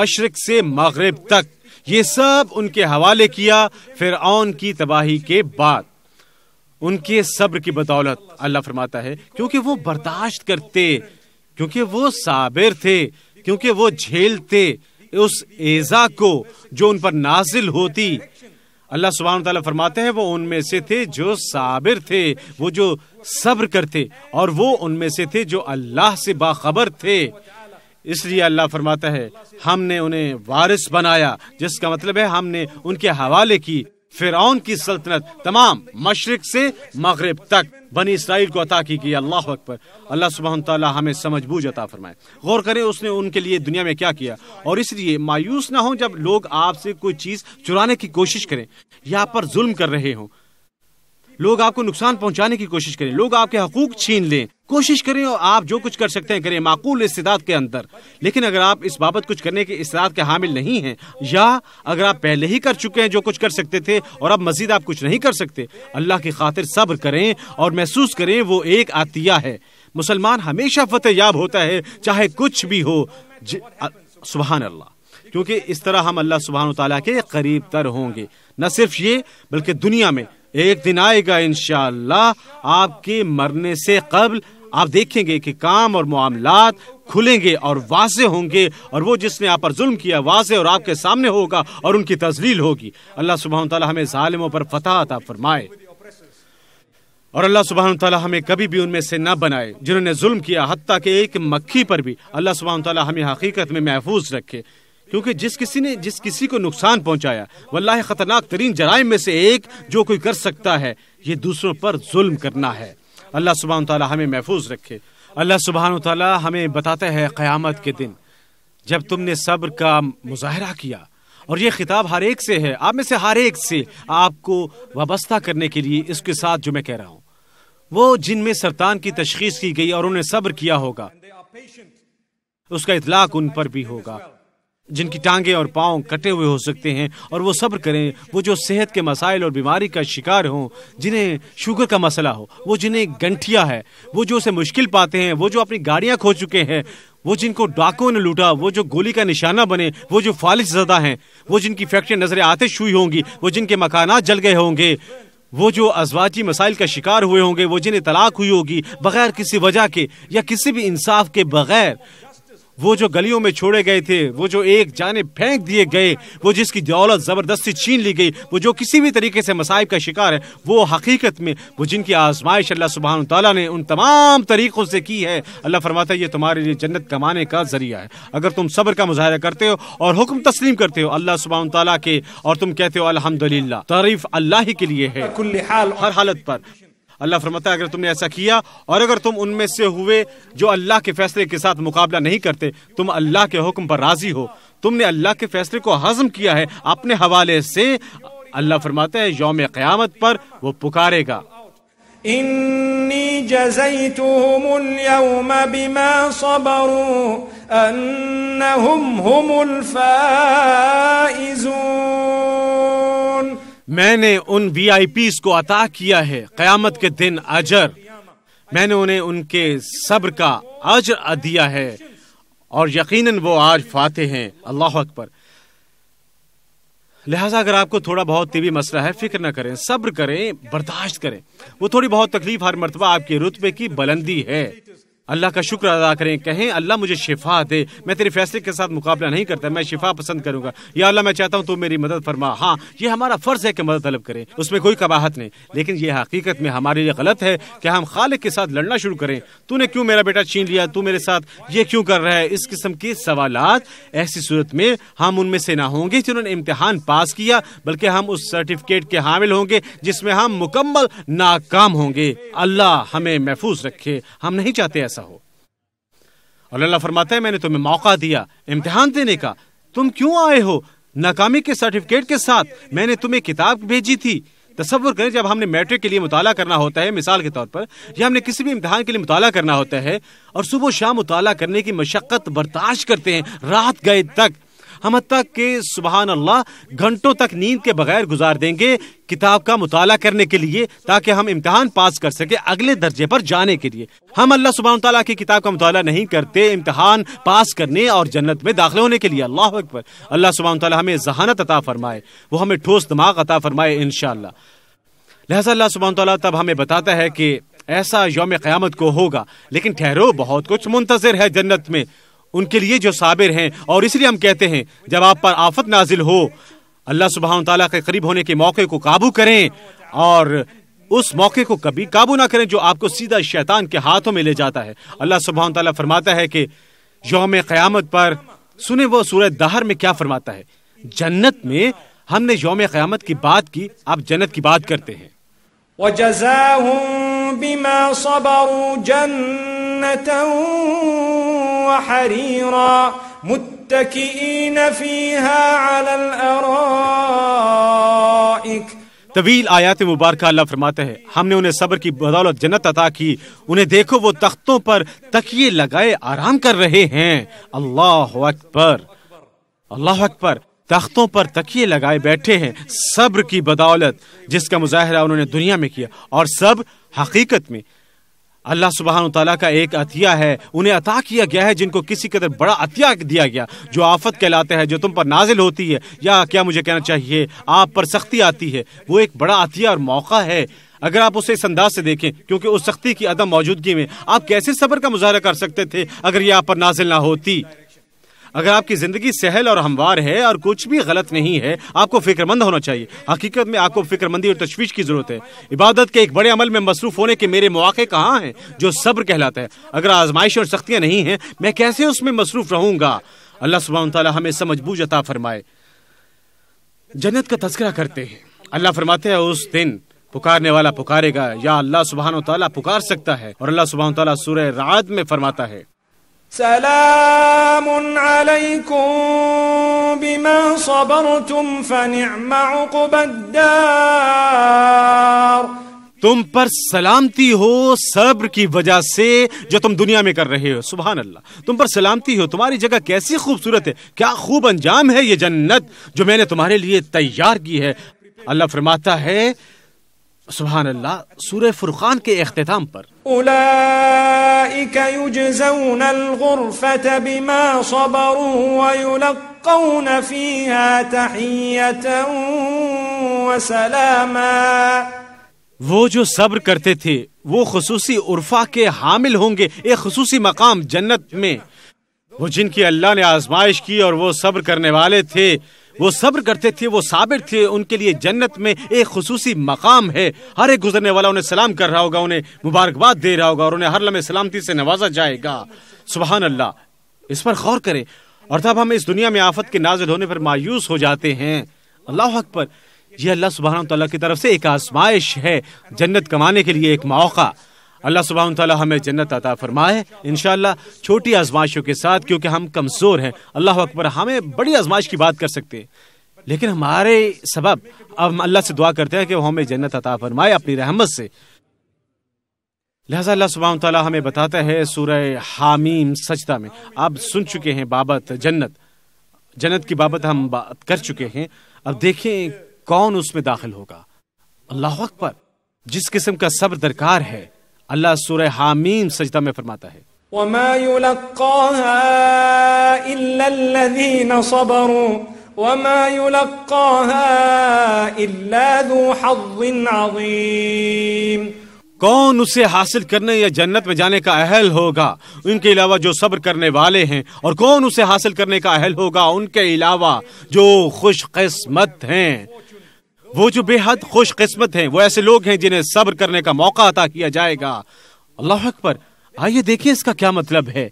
مشرق سے مغرب تک یہ سب ان کے حوالے کیا فرعون کی تباہی کے بعد ان کے صبر کی بدولت اللہ فرماتا ہے کیونکہ وہ برداشت کرتے کیونکہ وہ صابر تھے کیونکہ وہ جھیلتے اس ایزا کو جو ان پر نازل ہوتی اللہ سبحانہ تعالیٰ فرماتے ہیں وہ ان میں سے تھے جو صابر تھے وہ جو صبر کرتے اور وہ ان میں سے تھے جو اللہ سے باخبر تھے اس لیے اللہ فرماتا ہے ہم نے انہیں وارث بنایا جس کا مطلب ہے ہم نے ان کے حوالے کی فرعون کی سلطنت تمام مشرق سے مغرب تک بنی اسرائیل کو عطا کی گئی اللہ وقت پر اللہ سبحانہ تعالی ہمیں سمجھ بوجھ عطا فرمائے غور کریں اس نے ان کے لیے دنیا میں کیا کیا اور اس لیے مایوس نہ ہوں جب لوگ آپ سے کوئی چیز چرانے کی کوشش کریں یا پر ظلم کر رہے ہوں لوگ آپ کو نقصان پہنچانے کی کوشش کریں لوگ آپ کے حقوق چھین لیں کوشش کریں اور آپ جو کچھ کر سکتے ہیں کریں معقول استعداد کے اندر لیکن اگر آپ اس بابت کچھ کرنے کے استعداد کے حامل نہیں ہیں یا اگر آپ پہلے ہی کر چکے ہیں جو کچھ کر سکتے تھے اور اب مزید آپ کچھ نہیں کر سکتے اللہ کی خاطر صبر کریں اور محسوس کریں وہ ایک عطیہ ہے مسلمان ہمیشہ فتح یاب ہوتا ہے چاہے کچھ بھی ہو ج... سبحان اللہ کیونکہ اس طرح ہم اللہ سبحان تعالیٰ کے قریب تر ہوں گے نہ صرف یہ بلکہ دنیا میں ایک دن آئے گا انشاءاللہ آپ کے مرنے سے قبل آپ دیکھیں گے کہ کام اور معاملات کھلیں گے اور واضح ہوں گے اور وہ جس نے آپ پر ظلم کیا واضح اور آپ کے سامنے ہوگا اور ان کی تزلیل ہوگی اللہ سبحانہ تعالیٰ ہمیں ظالموں پر فتح عطا فرمائے اور اللہ سبحانہ تعالیٰ ہمیں کبھی بھی ان میں سے نہ بنائے جنہوں نے ظلم کیا حتیٰ کہ ایک مکھی پر بھی اللہ سبحانہ تعالیٰ ہمیں حقیقت میں محفوظ رکھے کیونکہ جس کسی نے جس کسی کو نقصان پہنچایا واللہ خطرناک ترین جرائم میں سے ایک جو کوئی کر سکتا ہے یہ دوسروں پر ظلم کرنا ہے اللہ سبحانہ تعالی ہمیں محفوظ رکھے اللہ سبحانہ تعالی ہمیں بتاتا ہے قیامت کے دن جب تم نے صبر کا مظاہرہ کیا اور یہ خطاب ہر ایک سے ہے آپ میں سے ہر ایک سے آپ کو وابستہ کرنے کے لیے اس کے ساتھ جو میں کہہ رہا ہوں وہ جن میں سرطان کی تشخیص کی گئی اور انہیں صبر کیا ہوگا اس کا اطلاق ان پر بھی ہوگا جن کی ٹانگیں اور پاؤں کٹے ہوئے ہو سکتے ہیں اور وہ صبر کریں وہ جو صحت کے مسائل اور بیماری کا شکار ہوں جنہیں شوگر کا مسئلہ ہو وہ جنہیں گنٹھیا ہے وہ جو اسے مشکل پاتے ہیں وہ جو اپنی گاڑیاں کھو چکے ہیں وہ جن کو ڈاکوں نے لوٹا وہ جو گولی کا نشانہ بنے وہ جو فالج زدہ ہیں وہ جن کی فیکٹری نظر آتے شوئی ہوں گی وہ جن کے مکانات جل گئے ہوں گے وہ جو ازواجی مسائل کا شکار ہوئے ہوں گے وہ جنہیں طلاق ہوئی ہوگی بغیر کسی وجہ کے یا کسی بھی انصاف کے بغیر وہ جو گلیوں میں چھوڑے گئے تھے وہ جو ایک جانے پھینک دیے گئے وہ جس کی دولت زبردستی چھین لی گئی وہ جو کسی بھی طریقے سے مصائب کا شکار ہے وہ حقیقت میں وہ جن کی آزمائش اللہ سبحانہ تعالیٰ نے ان تمام طریقوں سے کی ہے اللہ فرماتا ہے یہ تمہارے لیے جنت کمانے کا ذریعہ ہے اگر تم صبر کا مظاہرہ کرتے ہو اور حکم تسلیم کرتے ہو اللہ سبحانہ تعالیٰ کے اور تم کہتے ہو الحمدللہ تعریف اللہ ہی کے لیے ہے ہر حالت پر اللہ فرماتا ہے اگر تم نے ایسا کیا اور اگر تم ان میں سے ہوئے جو اللہ کے فیصلے کے ساتھ مقابلہ نہیں کرتے تم اللہ کے حکم پر راضی ہو تم نے اللہ کے فیصلے کو ہضم کیا ہے اپنے حوالے سے اللہ فرماتا ہے یوم قیامت پر وہ پکارے گا انی الیوم بما انہم الفائزون میں نے ان وی آئی پیز کو عطا کیا ہے قیامت کے دن اجر میں نے انہیں ان کے صبر کا اجر دیا ہے اور یقیناً وہ آج فاتح ہیں اللہ اکبر لہٰذا اگر آپ کو تھوڑا بہت طبی مسئلہ ہے فکر نہ کریں صبر کریں برداشت کریں وہ تھوڑی بہت تکلیف ہر مرتبہ آپ کے رتبے کی بلندی ہے اللہ کا شکر ادا کریں کہیں اللہ مجھے شفا دے میں تیرے فیصلے کے ساتھ مقابلہ نہیں کرتا میں شفا پسند کروں گا یا اللہ میں چاہتا ہوں تو میری مدد فرما ہاں یہ ہمارا فرض ہے کہ مدد طلب کریں اس میں کوئی قباحت نہیں لیکن یہ حقیقت میں ہمارے لیے غلط ہے کہ ہم خالق کے ساتھ لڑنا شروع کریں تو نے کیوں میرا بیٹا چھین لیا تو میرے ساتھ یہ کیوں کر رہا ہے اس قسم کے سوالات ایسی صورت میں ہم ان میں سے نہ ہوں گے جنہوں نے امتحان پاس کیا بلکہ ہم اس سرٹیفکیٹ کے حامل ہوں گے جس میں ہم مکمل ناکام ہوں گے اللہ ہمیں محفوظ رکھے ہم نہیں چاہتے ایسا ایسا ہو اور اللہ فرماتا ہے میں نے تمہیں موقع دیا امتحان دینے کا تم کیوں آئے ہو ناکامی کے سرٹیفکیٹ کے ساتھ میں نے تمہیں کتاب بھیجی تھی تصور کریں جب ہم نے میٹرک کے لیے مطالعہ کرنا ہوتا ہے مثال کے طور پر یا ہم نے کسی بھی امتحان کے لیے مطالعہ کرنا ہوتا ہے اور صبح و شام مطالعہ کرنے کی مشقت برداشت کرتے ہیں رات گئے تک ہم حتیٰ کہ سبحان اللہ گھنٹوں تک نیند کے بغیر گزار دیں گے کتاب کا مطالعہ کرنے کے لیے تاکہ ہم امتحان پاس کر سکے اگلے درجے پر جانے کے لیے ہم اللہ سبحان کی کتاب کا مطالعہ نہیں کرتے امتحان پاس کرنے اور جنت میں داخل ہونے کے لیے اللہ اکبر اللہ سبحان تعالیٰ ہمیں ذہانت عطا فرمائے وہ ہمیں ٹھوس دماغ عطا فرمائے انشاءاللہ لہذا اللہ سبحان تعالیٰ تب ہمیں بتاتا ہے کہ ایسا یوم قیامت کو ہوگا لیکن ٹھہرو بہت کچھ منتظر ہے جنت میں ان کے لیے جو صابر ہیں اور اس لیے ہم کہتے ہیں جب آپ پر آفت نازل ہو اللہ سبحانہ تعالیٰ کے قریب ہونے کے موقع کو قابو کریں اور اس موقع کو کبھی قابو نہ کریں جو آپ کو سیدھا شیطان کے ہاتھوں میں لے جاتا ہے اللہ سبحانہ تعالیٰ فرماتا ہے کہ یوم قیامت پر سنیں وہ سورہ دہر میں کیا فرماتا ہے جنت میں ہم نے یوم قیامت کی بات کی آپ جنت کی بات کرتے ہیں بِمَا صَبَرُوا جَنَّتًا وحريرا متكئين فيها على الأرائك طویل آیات مبارکہ اللہ فرماتے ہیں ہم نے انہیں صبر کی بدولت جنت عطا کی انہیں دیکھو وہ تختوں پر تکیے لگائے آرام کر رہے ہیں اللہ اکبر اللہ اکبر تختوں پر تکیے لگائے بیٹھے ہیں صبر کی بدولت جس کا مظاہرہ انہوں نے دنیا میں کیا اور سب حقیقت میں اللہ سبحانہ تعالیٰ کا ایک عطیہ ہے انہیں عطا کیا گیا ہے جن کو کسی قدر بڑا عطیہ دیا گیا جو آفت کہلاتے ہیں جو تم پر نازل ہوتی ہے یا کیا مجھے کہنا چاہیے آپ پر سختی آتی ہے وہ ایک بڑا عطیہ اور موقع ہے اگر آپ اسے اس انداز سے دیکھیں کیونکہ اس سختی کی عدم موجودگی میں آپ کیسے صبر کا مظاہرہ کر سکتے تھے اگر یہ آپ پر نازل نہ ہوتی اگر آپ کی زندگی سہل اور ہموار ہے اور کچھ بھی غلط نہیں ہے آپ کو فکر مند ہونا چاہیے حقیقت میں آپ کو فکر مندی اور تشویش کی ضرورت ہے عبادت کے ایک بڑے عمل میں مصروف ہونے کے میرے مواقع کہاں ہیں جو صبر کہلاتا ہے اگر آزمائش اور سختیاں نہیں ہیں میں کیسے اس میں مصروف رہوں گا اللہ سبحانہ تعالیٰ ہمیں سمجھ بوجھ عطا فرمائے جنت کا تذکرہ کرتے ہیں اللہ فرماتے ہیں اس دن پکارنے والا پکارے گا یا اللہ سبحان و تعالیٰ پکار سکتا ہے اور اللہ سبحان تعالیٰ سورہ رعد میں فرماتا ہے سلام عليكم بما صبرتم فنعم عقب الدار تم پر سلامتی ہو صبر کی وجہ سے جو تم دنیا میں کر رہے ہو سبحان اللہ تم پر سلامتی ہو تمہاری جگہ کیسی خوبصورت ہے کیا خوب انجام ہے یہ جنت جو میں نے تمہارے لیے تیار کی ہے اللہ فرماتا ہے سبحان اللہ سورہ فرقان کے اختتام پر بما صبروا وہ جو صبر کرتے تھے وہ خصوصی عرفا کے حامل ہوں گے ایک خصوصی مقام جنت میں وہ جن کی اللہ نے آزمائش کی اور وہ صبر کرنے والے تھے وہ صبر کرتے تھے وہ صابر تھے ان کے لیے جنت میں ایک خصوصی مقام ہے ہر ایک گزرنے والا انہیں سلام کر رہا ہوگا انہیں مبارکباد دے رہا ہوگا اور انہیں ہر لمحے سلامتی سے نوازا جائے گا سبحان اللہ اس پر غور کریں اور تب ہم اس دنیا میں آفت کے نازل ہونے پر مایوس ہو جاتے ہیں اللہ حق پر یہ اللہ سبحانہ تعالیٰ کی طرف سے ایک آزمائش ہے جنت کمانے کے لیے ایک موقع اللہ سبحانہ تعالی ہمیں جنت عطا فرمائے انشاءاللہ چھوٹی آزمائشوں کے ساتھ کیونکہ ہم کمزور ہیں اللہ اکبر ہمیں بڑی آزمائش کی بات کر سکتے لیکن ہمارے سبب اب ہم اللہ سے دعا کرتے ہیں کہ وہ ہمیں جنت عطا فرمائے اپنی رحمت سے لہذا اللہ سبحانہ تعالی ہمیں بتاتا ہے سورہ حامیم سجدہ میں آپ سن چکے ہیں بابت جنت جنت کی بابت ہم بات کر چکے ہیں اب دیکھیں کون اس میں داخل ہوگا اللہ اکبر جس قسم کا صبر درکار ہے اللہ سورہ حامیم سجدہ میں فرماتا ہے وما وما يلقاها يلقاها الذين صبروا ذو حظ عظيم کون اسے حاصل کرنے یا جنت میں جانے کا اہل ہوگا ان کے علاوہ جو صبر کرنے والے ہیں اور کون اسے حاصل کرنے کا اہل ہوگا ان کے علاوہ جو خوش قسمت ہیں وہ جو بے حد خوش قسمت ہیں وہ ایسے لوگ ہیں جنہیں صبر کرنے کا موقع عطا کیا جائے گا اللہ اکبر آئیے دیکھیں اس کا کیا مطلب ہے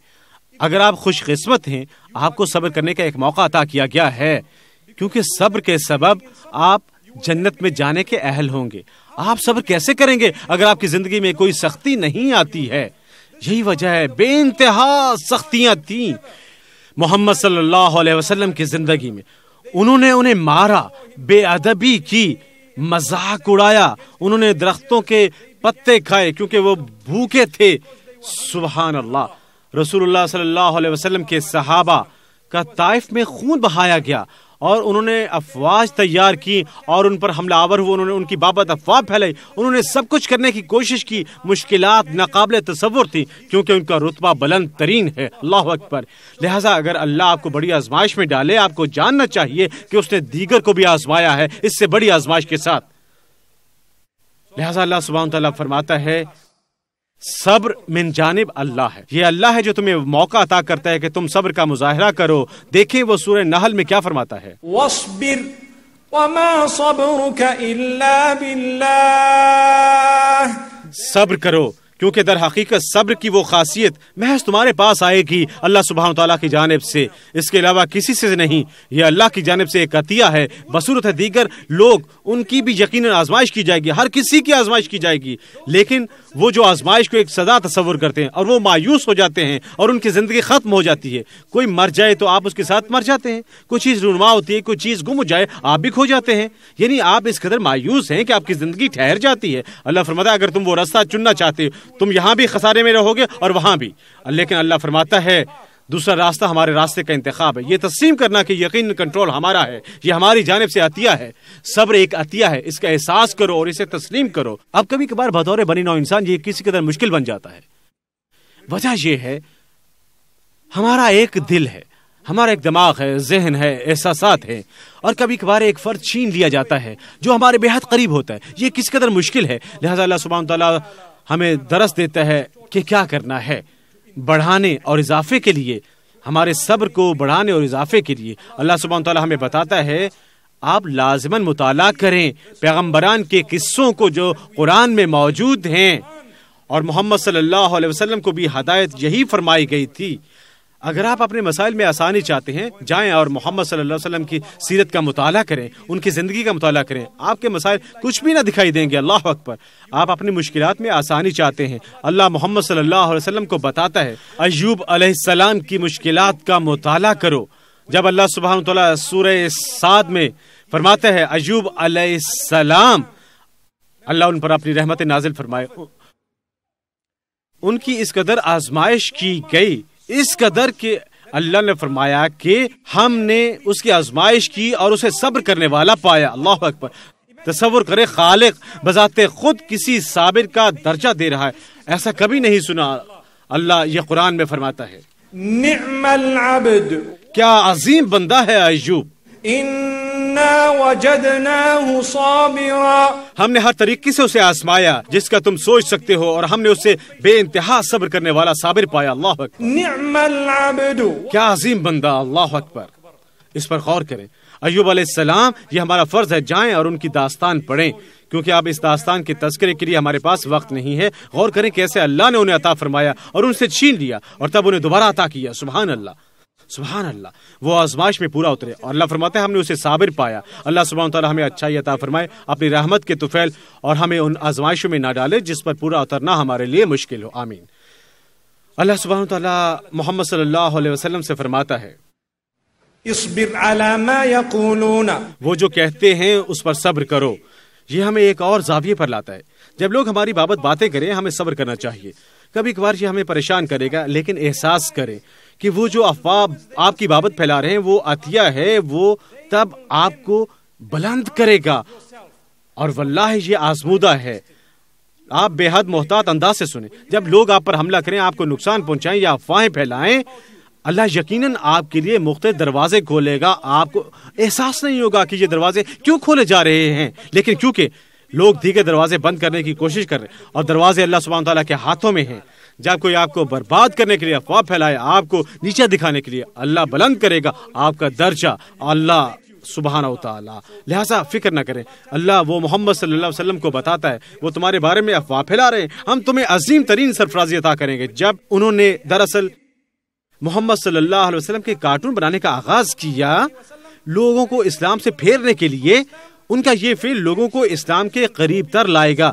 اگر آپ آپ خوش قسمت ہیں کو صبر کرنے کا ایک موقع عطا کیا گیا ہے کیونکہ صبر کے سبب آپ جنت میں جانے کے اہل ہوں گے آپ صبر کیسے کریں گے اگر آپ کی زندگی میں کوئی سختی نہیں آتی ہے یہی وجہ ہے بے انتہا سختیاں تھیں محمد صلی اللہ علیہ وسلم کی زندگی میں انہوں نے انہیں مارا بے ادبی کی مزاق اڑایا انہوں نے درختوں کے پتے کھائے کیونکہ وہ بھوکے تھے سبحان اللہ رسول اللہ صلی اللہ علیہ وسلم کے صحابہ کا طائف میں خون بہایا گیا اور انہوں نے افواج تیار کی اور ان پر حملہ آور انہوں نے ان کی بابت افواہ پھیلائی انہوں نے سب کچھ کرنے کی کوشش کی مشکلات ناقابل تصور تھی کیونکہ ان کا رتبہ بلند ترین ہے اللہ وقت پر لہٰذا اگر اللہ آپ کو بڑی آزمائش میں ڈالے آپ کو جاننا چاہیے کہ اس نے دیگر کو بھی آزمایا ہے اس سے بڑی آزمائش کے ساتھ لہٰذا اللہ سبحانہ تعالیٰ فرماتا ہے صبر من جانب اللہ ہے یہ اللہ ہے جو تمہیں موقع عطا کرتا ہے کہ تم صبر کا مظاہرہ کرو دیکھیں وہ سورہ نحل میں کیا فرماتا ہے وَمَا صَبْرُكَ إِلَّا بِاللَّهِ صبر کرو کیونکہ در حقیقت صبر کی وہ خاصیت محض تمہارے پاس آئے گی اللہ سبحانہ تعالیٰ کی جانب سے اس کے علاوہ کسی سے نہیں یہ اللہ کی جانب سے ایک عطیہ ہے بصورت ہے دیگر لوگ ان کی بھی یقیناً آزمائش کی جائے گی ہر کسی کی آزمائش کی جائے گی لیکن وہ جو آزمائش کو ایک سزا تصور کرتے ہیں اور وہ مایوس ہو جاتے ہیں اور ان کی زندگی ختم ہو جاتی ہے کوئی مر جائے تو آپ اس کے ساتھ مر جاتے ہیں کوئی چیز رونما ہوتی ہے کوئی چیز گم ہو جائے آپ بھی کھو جاتے ہیں یعنی آپ اس قدر مایوس ہیں کہ آپ کی زندگی ٹھہر جاتی ہے اللہ فرماتا ہے اگر تم وہ راستہ چننا چاہتے ہو تم یہاں بھی خسارے میں رہو گے اور وہاں بھی لیکن اللہ فرماتا ہے دوسرا راستہ ہمارے راستے کا انتخاب ہے یہ تسلیم کرنا کہ یقین کنٹرول ہمارا ہے یہ ہماری جانب سے عطیہ ہے صبر ایک عطیہ ہے اس کا احساس کرو اور اسے تسلیم کرو اب کبھی کبھار بطور بنی نو انسان یہ کسی قدر مشکل بن جاتا ہے وجہ یہ ہے ہمارا ایک دل ہے ہمارا ایک دماغ ہے ذہن ہے احساسات ہیں اور کبھی کبھار ایک فرد چھین لیا جاتا ہے جو ہمارے بےحد قریب ہوتا ہے یہ کسی قدر مشکل ہے لہٰذا اللہ سبحانہ تعالیٰ ہمیں درس دیتا ہے کہ کیا کرنا ہے بڑھانے اور اضافے کے لیے ہمارے صبر کو بڑھانے اور اضافے کے لیے اللہ سب تعالیٰ ہمیں بتاتا ہے آپ لازمن مطالعہ کریں پیغمبران کے قصوں کو جو قرآن میں موجود ہیں اور محمد صلی اللہ علیہ وسلم کو بھی ہدایت یہی فرمائی گئی تھی اگر آپ اپنے مسائل میں آسانی چاہتے ہیں جائیں اور محمد صلی اللہ علیہ وسلم کی سیرت کا مطالعہ کریں ان کی زندگی کا مطالعہ کریں آپ کے مسائل کچھ بھی نہ دکھائی دیں گے اللہ وقت پر آپ اپنی مشکلات میں آسانی چاہتے ہیں اللہ محمد صلی اللہ علیہ وسلم کو بتاتا ہے ایوب علیہ السلام کی مشکلات کا مطالعہ کرو جب اللہ صبح سورہ سعد میں فرماتا ہے ایوب علیہ السلام اللہ ان پر اپنی رحمت نازل فرمائے ان کی اس قدر آزمائش کی گئی اس قدر اللہ نے فرمایا کہ ہم نے اس کی آزمائش کی اور اسے صبر کرنے والا پایا اللہ اکبر تصور کرے خالق بذات خود کسی صابر کا درجہ دے رہا ہے ایسا کبھی نہیں سنا اللہ یہ قرآن میں فرماتا ہے نعم العبد کیا عظیم بندہ ہے ایوب ہم نے ہر طریقے سے اسے جس کا تم سوچ سکتے ہو اور ہم نے اسے بے انتہا صبر کرنے والا صابر پایا اللہ اکبر کیا عظیم بندہ اللہ اکبر اس پر غور کریں ایوب علیہ السلام یہ ہمارا فرض ہے جائیں اور ان کی داستان پڑھیں کیونکہ آپ اس داستان کے تذکرے کے لیے ہمارے پاس وقت نہیں ہے غور کریں کیسے اللہ نے انہیں عطا فرمایا اور ان سے چھین لیا اور تب انہیں دوبارہ عطا کیا سبحان اللہ سبحان اللہ وہ آزمائش میں پورا اترے اور اللہ فرماتا ہے ہم نے اسے صابر پایا اللہ سبحانہ تعالی ہمیں اچھائی عطا فرمائے اپنی رحمت کے توفیل اور ہمیں ان آزمائشوں میں نہ ڈالے جس پر پورا اترنا ہمارے لیے مشکل ہو آمین اللہ سبحانہ تعالی محمد صلی اللہ علیہ وسلم سے فرماتا ہے اصبر علی ما یقولون وہ جو کہتے ہیں اس پر صبر کرو یہ ہمیں ایک اور زاویے پر لاتا ہے جب لوگ ہماری بابت باتیں کریں ہمیں صبر کرنا چاہیے کبھی کبھار یہ ہمیں پریشان کرے گا لیکن احساس کریں کہ وہ جو افواہ آپ کی بابت پھیلا رہے ہیں وہ اتیا ہے وہ تب آپ کو بلند کرے گا اور واللہ یہ آزمودہ ہے آپ بے حد محتاط انداز سے سنیں جب لوگ آپ پر حملہ کریں آپ کو نقصان پہنچائیں یا افواہیں پھیلائیں اللہ یقیناً آپ کے لیے مختلف دروازے کھولے گا آپ کو احساس نہیں ہوگا کہ یہ دروازے کیوں کھولے جا رہے ہیں لیکن کیونکہ لوگ دیگر دروازے بند کرنے کی کوشش کر رہے ہیں اور دروازے اللہ سبحانہ تعالیٰ کے ہاتھوں میں ہیں جب کوئی آپ کو برباد کرنے کے لیے افواہ پھیلائے آپ کو نیچے دکھانے کے لیے اللہ بلند کرے گا آپ کا درجہ اللہ سبحانہ و تعالی لہٰذا فکر نہ کریں اللہ وہ محمد صلی اللہ علیہ وسلم کو بتاتا ہے وہ تمہارے بارے میں افواہ پھیلا رہے ہیں ہم تمہیں عظیم ترین سرفرازی عطا کریں گے جب انہوں نے دراصل محمد صلی اللہ علیہ وسلم کے کارٹون بنانے کا آغاز کیا لوگوں کو اسلام سے پھیرنے کے لیے ان کا یہ فیل لوگوں کو اسلام کے قریب تر لائے گا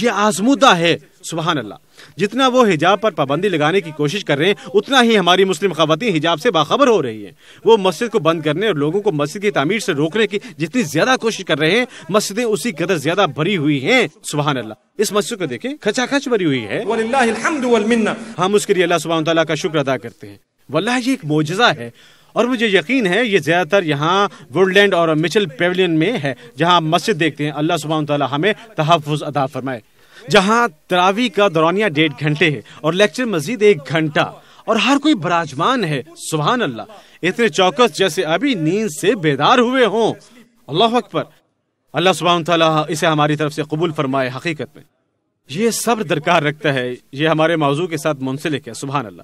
یہ آزمودہ ہے سبحان اللہ جتنا وہ حجاب پر پابندی لگانے کی کوشش کر رہے ہیں اتنا ہی ہماری مسلم خواتین حجاب سے باخبر ہو رہی ہیں وہ مسجد کو بند کرنے اور لوگوں کو مسجد کی تعمیر سے روکنے کی جتنی زیادہ کوشش کر رہے ہیں مسجدیں اسی قدر زیادہ بری ہوئی ہیں سبحان اللہ اس مسجد کو دیکھیں کھچا کھچ ہوئی ہے الحمد ہم اس کے لیے اللہ تعالیٰ کا شکر ادا کرتے ہیں واللہ یہ ایک معجزہ ہے اور مجھے یقین ہے یہ زیادہ تر یہاں وڈ لینڈ اور مچل پیولین میں ہے جہاں مسجد دیکھتے ہیں اللہ سبحانہ صبح ہمیں تحفظ ادا فرمائے جہاں تراوی کا دورانیا ڈیڑھ گھنٹے ہے اور لیکچر مزید ایک گھنٹہ اور ہر کوئی براجمان ہے سبحان اللہ اتنے چوکس جیسے ابھی نیند سے بیدار ہوئے ہوں اللہ اکبر پر اللہ سبحان تعالیٰ اسے ہماری طرف سے قبول فرمائے حقیقت میں یہ صبر درکار رکھتا ہے یہ ہمارے موضوع کے ساتھ منسلک ہے سبحان اللہ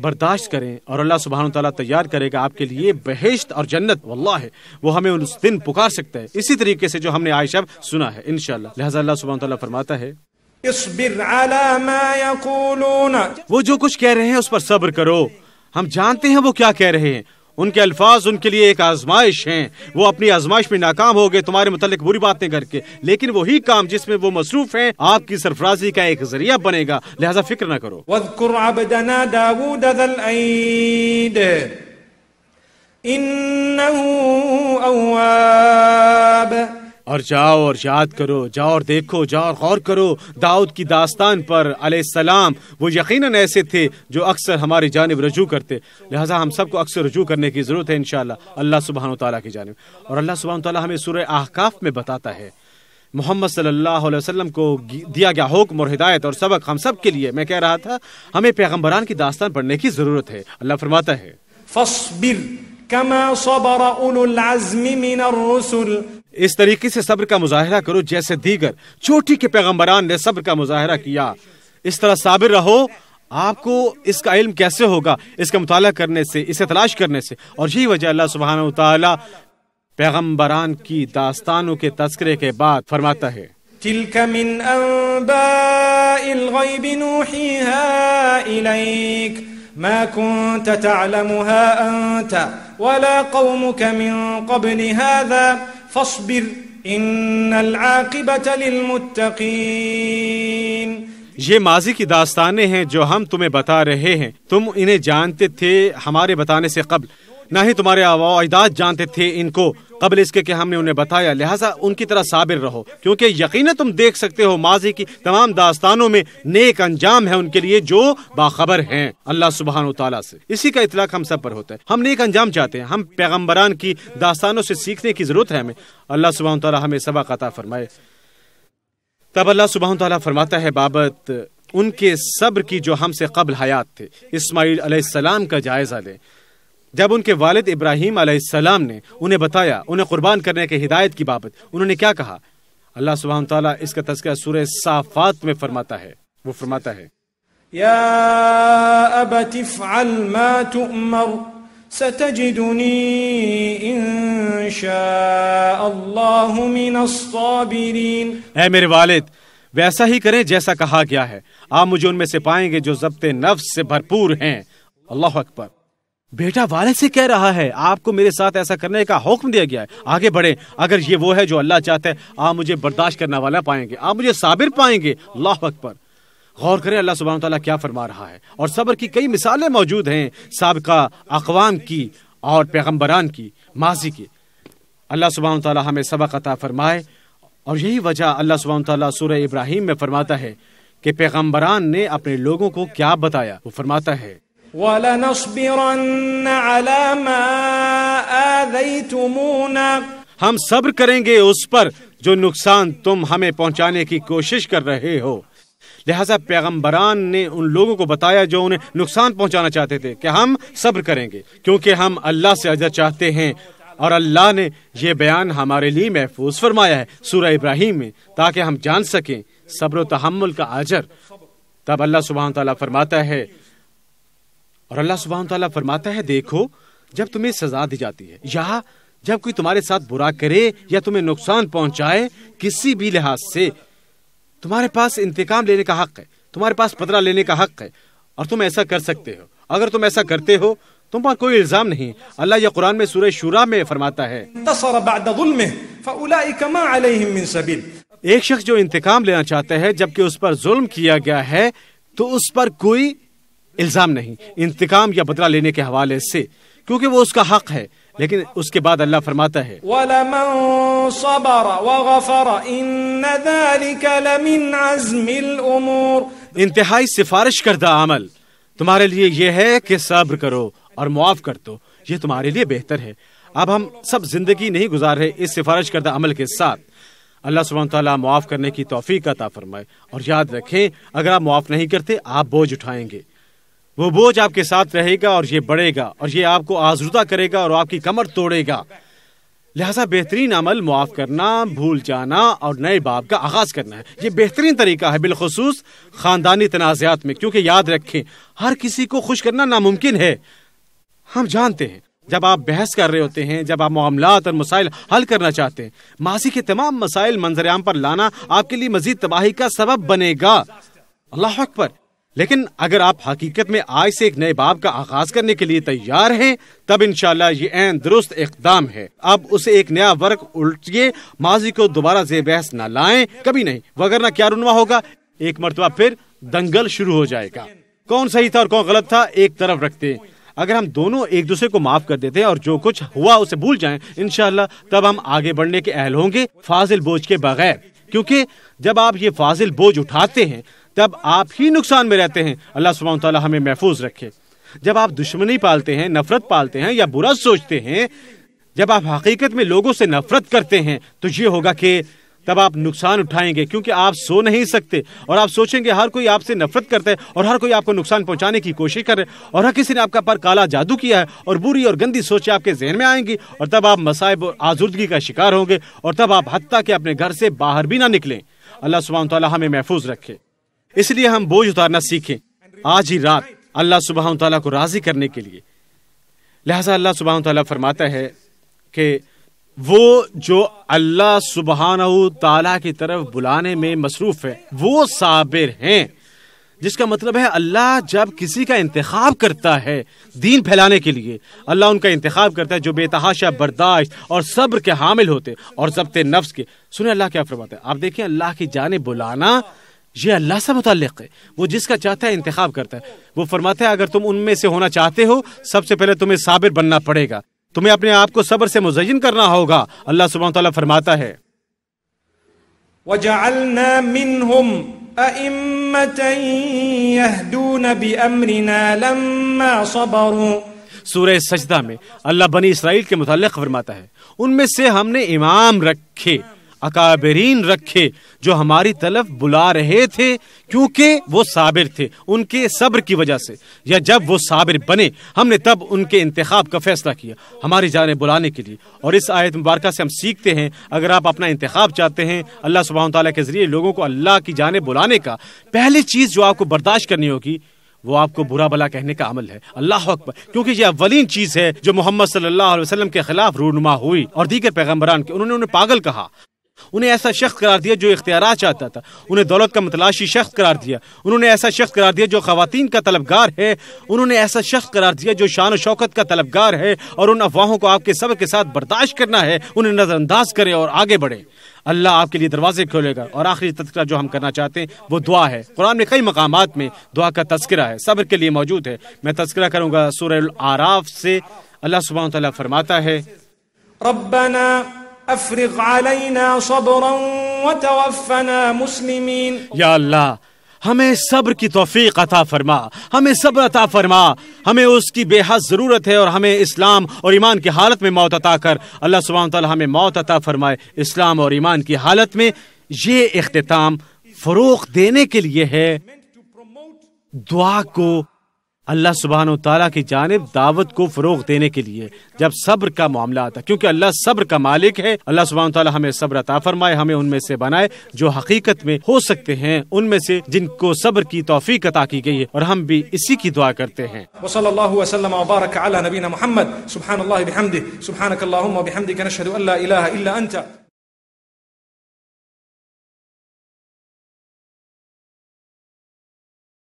برداشت کریں اور اللہ سبحانہ تعالیٰ تیار کرے گا آپ کے لیے بہشت اور جنت واللہ ہے وہ ہمیں اس دن پکار سکتا ہے اسی طریقے سے جو ہم نے عائشہ سنا ہے انشاءاللہ لہذا اللہ سبحانہ تعالیٰ فرماتا ہے وہ جو کچھ کہہ رہے ہیں اس پر صبر کرو ہم جانتے ہیں وہ کیا کہہ رہے ہیں ان کے الفاظ ان کے لیے ایک آزمائش ہیں وہ اپنی آزمائش میں ناکام ہو گئے تمہارے متعلق بری باتیں کر کے لیکن وہی کام جس میں وہ مصروف ہیں آپ کی سرفرازی کا ایک ذریعہ بنے گا لہذا فکر نہ کرو وَذْكُرْ عَبْدَنَا اِنَّهُ ان اور جاؤ اور یاد کرو جاؤ اور دیکھو جاؤ اور غور کرو داؤد کی داستان پر علیہ السلام وہ یقیناً ایسے تھے جو اکثر ہماری جانب رجوع کرتے لہٰذا ہم سب کو اکثر رجوع کرنے کی ضرورت ہے انشاءاللہ اللہ سبحانہ و تعالیٰ کی جانب اور اللہ سبحانہ و تعالیٰ ہمیں سورہ احکاف میں بتاتا ہے محمد صلی اللہ علیہ وسلم کو دیا گیا حکم اور ہدایت اور سبق ہم سب کے لیے میں کہہ رہا تھا ہمیں پیغمبران کی داستان پڑھنے کی ضرورت ہے اللہ فرماتا ہے فصبر كما صبر أولو العزم من الرسل اس طریقے سے صبر کا مظاہرہ کرو جیسے دیگر چوٹی کے پیغمبران نے صبر کا مظاہرہ کیا اس طرح صابر رہو آپ کو اس کا علم کیسے ہوگا اس کا مطالعہ کرنے سے اسے تلاش کرنے سے اور یہی وجہ اللہ سبحانہ تعالی پیغمبران کی داستانوں کے تذکرے کے بعد فرماتا ہے تِلْكَ مِنْ أَنبَاءِ الْغَيْبِ نُوحِيهَا إِلَيْكَ مَا كُنْتَ تَعْلَمُهَا أَنتَ وَلَا قَوْمُكَ مِنْ قَبْلِ هَذَا فاصبر ان العاقبت للمتقین یہ ماضی کی داستانیں ہیں جو ہم تمہیں بتا رہے ہیں تم انہیں جانتے تھے ہمارے بتانے سے قبل نہ ہی تمہارے اجداد جانتے تھے ان کو قبل اس کے کہ ہم نے انہیں بتایا لہٰذا ان کی طرح صابر رہو کیونکہ یقینا تم دیکھ سکتے ہو ماضی کی تمام داستانوں میں نیک انجام ہے ان کے لیے جو باخبر ہیں اللہ و تعالیٰ سے اسی کا اطلاق ہم سب پر ہوتا ہے ہم نیک انجام چاہتے ہیں ہم پیغمبران کی داستانوں سے سیکھنے کی ضرورت ہے ہمیں اللہ سبحانہ تعالیٰ ہمیں عطا فرمائے تب اللہ سبحان تعالیٰ فرماتا ہے بابت ان کے صبر کی جو ہم سے قبل حیات تھے اسماعیل علیہ السلام کا جائزہ لیں جب ان کے والد ابراہیم علیہ السلام نے انہیں بتایا انہیں قربان کرنے کے ہدایت کی بابت انہوں نے کیا کہا اللہ سبحانہ تعالیٰ اس کا تذکرہ سورہ صافات میں فرماتا ہے وہ فرماتا ہے یا ما تؤمر ستجدنی من الصابرین اے میرے والد ویسا ہی کریں جیسا کہا گیا ہے آپ مجھے ان میں سے پائیں گے جو ضبط نفس سے بھرپور ہیں اللہ اکبر بیٹا والد سے کہہ رہا ہے آپ کو میرے ساتھ ایسا کرنے کا حکم دیا گیا ہے آگے بڑھیں اگر یہ وہ ہے جو اللہ چاہتا ہے آپ مجھے برداشت کرنا والا پائیں گے آپ مجھے صابر پائیں گے اللہ وقت پر غور کریں اللہ سبحانہ تعالیٰ کیا فرما رہا ہے اور صبر کی کئی مثالیں موجود ہیں سابقہ اقوام کی اور پیغمبران کی ماضی کی اللہ سبحانہ تعالیٰ ہمیں سبق عطا فرمائے اور یہی وجہ اللہ سبحانہ تعالیٰ سورہ ابراہیم میں فرماتا ہے کہ پیغمبران نے اپنے لوگوں کو کیا بتایا وہ فرماتا ہے ہم صبر کریں گے اس پر جو نقصان تم ہمیں پہنچانے کی کوشش کر رہے ہو لہذا پیغمبران نے ان لوگوں کو بتایا جو انہیں نقصان پہنچانا چاہتے تھے کہ ہم صبر کریں گے کیونکہ ہم اللہ سے اجر چاہتے ہیں اور اللہ نے یہ بیان ہمارے لیے محفوظ فرمایا ہے سورہ ابراہیم میں تاکہ ہم جان سکیں صبر و تحمل کا عجر تب اللہ سبحانہ تعالیٰ فرماتا ہے اور اللہ سبحانہ تعالیٰ فرماتا ہے دیکھو جب تمہیں سزا دی جاتی ہے یا جب کوئی تمہارے ساتھ برا کرے یا تمہیں نقصان پہنچائے کسی بھی لحاظ سے تمہارے پاس انتقام لینے کا حق ہے تمہارے پاس پدرا لینے کا حق ہے اور تم ایسا کر سکتے ہو اگر تم ایسا کرتے ہو تم پر کوئی الزام نہیں اللہ یہ قرآن میں سورہ شورا میں فرماتا ہے بعد ما علیہم من سبیل ایک شخص جو انتقام لینا چاہتا ہے جبکہ اس پر ظلم کیا گیا ہے تو اس پر کوئی الزام نہیں انتقام یا بدلہ لینے کے حوالے سے کیونکہ وہ اس کا حق ہے لیکن اس کے بعد اللہ فرماتا ہے انتہائی سفارش کردہ عمل تمہارے لیے یہ ہے کہ صبر کرو اور معاف کر دو یہ تمہارے لیے بہتر ہے اب ہم سب زندگی نہیں گزار رہے اس سفارش کردہ عمل کے ساتھ اللہ سبحانہ تعالیٰ معاف کرنے کی توفیق عطا فرمائے اور یاد رکھیں اگر آپ معاف نہیں کرتے آپ بوجھ اٹھائیں گے وہ بوجھ آپ کے ساتھ رہے گا اور یہ بڑھے گا اور یہ آپ کو آزردہ کرے گا اور آپ کی کمر توڑے گا لہٰذا بہترین عمل معاف کرنا بھول جانا اور نئے باپ کا آغاز کرنا ہے یہ بہترین طریقہ ہے بالخصوص خاندانی تنازعات میں کیونکہ یاد رکھیں ہر کسی کو خوش کرنا ناممکن ہے ہم جانتے ہیں جب آپ بحث کر رہے ہوتے ہیں جب آپ معاملات اور مسائل حل کرنا چاہتے ہیں ماضی کے تمام مسائل منظر عام پر لانا آپ کے لیے مزید تباہی کا سبب بنے گا اللہ حق پر لیکن اگر آپ حقیقت میں آج سے ایک نئے باب کا آغاز کرنے کے لیے تیار ہیں تب انشاءاللہ یہ این درست اقدام ہے اب اسے ایک نیا ورک الٹیے ماضی کو دوبارہ بحث نہ لائیں کبھی نہیں وغیرہ کیا رنوا ہوگا ایک مرتبہ پھر دنگل شروع ہو جائے گا کون صحیح تھا اور کون غلط تھا ایک طرف رکھتے ہیں اگر ہم دونوں ایک دوسرے کو معاف کر دیتے ہیں اور جو کچھ ہوا اسے بھول جائیں انشاءاللہ تب ہم آگے بڑھنے کے اہل ہوں گے فاضل بوجھ کے بغیر کیونکہ جب آپ یہ فاضل بوجھ اٹھاتے ہیں تب آپ ہی نقصان میں رہتے ہیں اللہ سبحانہ تعالیٰ ہمیں محفوظ رکھے جب آپ دشمنی پالتے ہیں نفرت پالتے ہیں یا برا سوچتے ہیں جب آپ حقیقت میں لوگوں سے نفرت کرتے ہیں تو یہ ہوگا کہ تب آپ نقصان اٹھائیں گے کیونکہ آپ سو نہیں سکتے اور آپ سوچیں گے ہر کوئی آپ سے نفرت کرتا ہے اور ہر کوئی آپ کو نقصان پہنچانے کی کوشش کر رہے اور ہر کسی نے آپ کا پر کالا جادو کیا ہے اور بری اور گندی سوچیں آپ کے ذہن میں آئیں گی اور تب آپ مسائب اور آزردگی کا شکار ہوں گے اور تب آپ حتیٰ کہ اپنے گھر سے باہر بھی نہ نکلیں اللہ سبحانہ تعالی ہمیں محفوظ رکھے اس لیے ہم بوجھ اتارنا سیکھیں آج ہی رات اللہ تعالیٰ کو راضی کرنے کے لیے لہٰذا اللہ سبحانہ تعالیٰ فرماتا ہے کہ وہ جو اللہ سبحان کی طرف بلانے میں مصروف ہے وہ صابر ہیں جس کا مطلب ہے اللہ جب کسی کا انتخاب کرتا ہے دین پھیلانے کے لیے اللہ ان کا انتخاب کرتا ہے جو بے تحاشا برداشت اور صبر کے حامل ہوتے اور ضبط نفس کے سنیں اللہ کیا فرماتا ہے آپ دیکھیں اللہ کی جانب بلانا یہ اللہ سے متعلق ہے وہ جس کا چاہتا ہے انتخاب کرتا ہے وہ فرماتا ہے اگر تم ان میں سے ہونا چاہتے ہو سب سے پہلے تمہیں صابر بننا پڑے گا تمہیں اپنے آپ کو صبر سے مزین کرنا ہوگا اللہ سبحانہ وتعالی فرماتا ہے وَجَعَلْنَا مِنْهُمْ أَئِمَّةً يَهْدُونَ بِأَمْرِنَا لَمَّا صَبَرُوا سورہ سجدہ میں اللہ بنی اسرائیل کے متعلق فرماتا ہے ان میں سے ہم نے امام رکھے اکابرین رکھے جو ہماری طلب بلا رہے تھے کیونکہ وہ صابر تھے ان کے صبر کی وجہ سے یا جب وہ صابر بنے ہم نے تب ان کے انتخاب کا فیصلہ کیا ہماری جانے بلانے کے لیے اور اس آیت مبارکہ سے ہم سیکھتے ہیں اگر آپ اپنا انتخاب چاہتے ہیں اللہ سبحانہ تعالیٰ کے ذریعے لوگوں کو اللہ کی جانے بلانے کا پہلی چیز جو آپ کو برداشت کرنی ہوگی وہ آپ کو برا بلا کہنے کا عمل ہے اللہ اکبر کیونکہ یہ اولین چیز ہے جو محمد صلی اللہ علیہ وسلم کے خلاف رونما ہوئی اور دیگر پیغمبران کے انہوں نے انہیں پاگل کہا انہیں ایسا شخص قرار دیا جو اختیارات چاہتا تھا انہیں دولت کا متلاشی شخص قرار دیا انہوں نے ایسا شخص قرار دیا جو خواتین کا طلبگار ہے انہوں نے ایسا شخص قرار دیا جو شان و شوکت کا طلبگار ہے اور ان افواہوں کو آپ کے سبر کے ساتھ برداشت کرنا ہے انہیں نظر انداز کرے اور آگے بڑھے اللہ آپ کے لیے دروازے کھولے گا اور آخری تذکرہ جو ہم کرنا چاہتے ہیں وہ دعا ہے قرآن میں کئی مقامات میں دعا کا تذکرہ ہے صبر کے لیے موجود ہے میں تذکرہ کروں گا سورہ العراف سے اللہ سبحانہ تعالیٰ فرماتا ہے ربنا افرغ صبرا وتوفنا ہمیں صبر کی توفیق عطا فرما ہمیں صبر عطا فرما ہمیں اس کی بے حد ضرورت ہے اور ہمیں اسلام اور ایمان کی حالت میں موت عطا کر اللہ سبحانہ تعالی ہمیں موت عطا فرمائے اسلام اور ایمان کی حالت میں یہ اختتام فروغ دینے کے لیے ہے دعا کو اللہ سبحان و تعالیٰ کی جانب دعوت کو فروغ دینے کے لیے جب صبر کا معاملہ آتا کیونکہ اللہ صبر کا مالک ہے اللہ سبحان و تعالیٰ ہمیں صبر عطا فرمائے ہمیں ان میں سے بنائے جو حقیقت میں ہو سکتے ہیں ان میں سے جن کو صبر کی توفیق عطا کی گئی ہے اور ہم بھی اسی کی دعا کرتے ہیں وصل اللہ وسلم وبارک علی نبینا محمد سبحان اللہ بحمدہ سبحانک اللہم و بحمدہ نشہدو اللہ الہ الا انت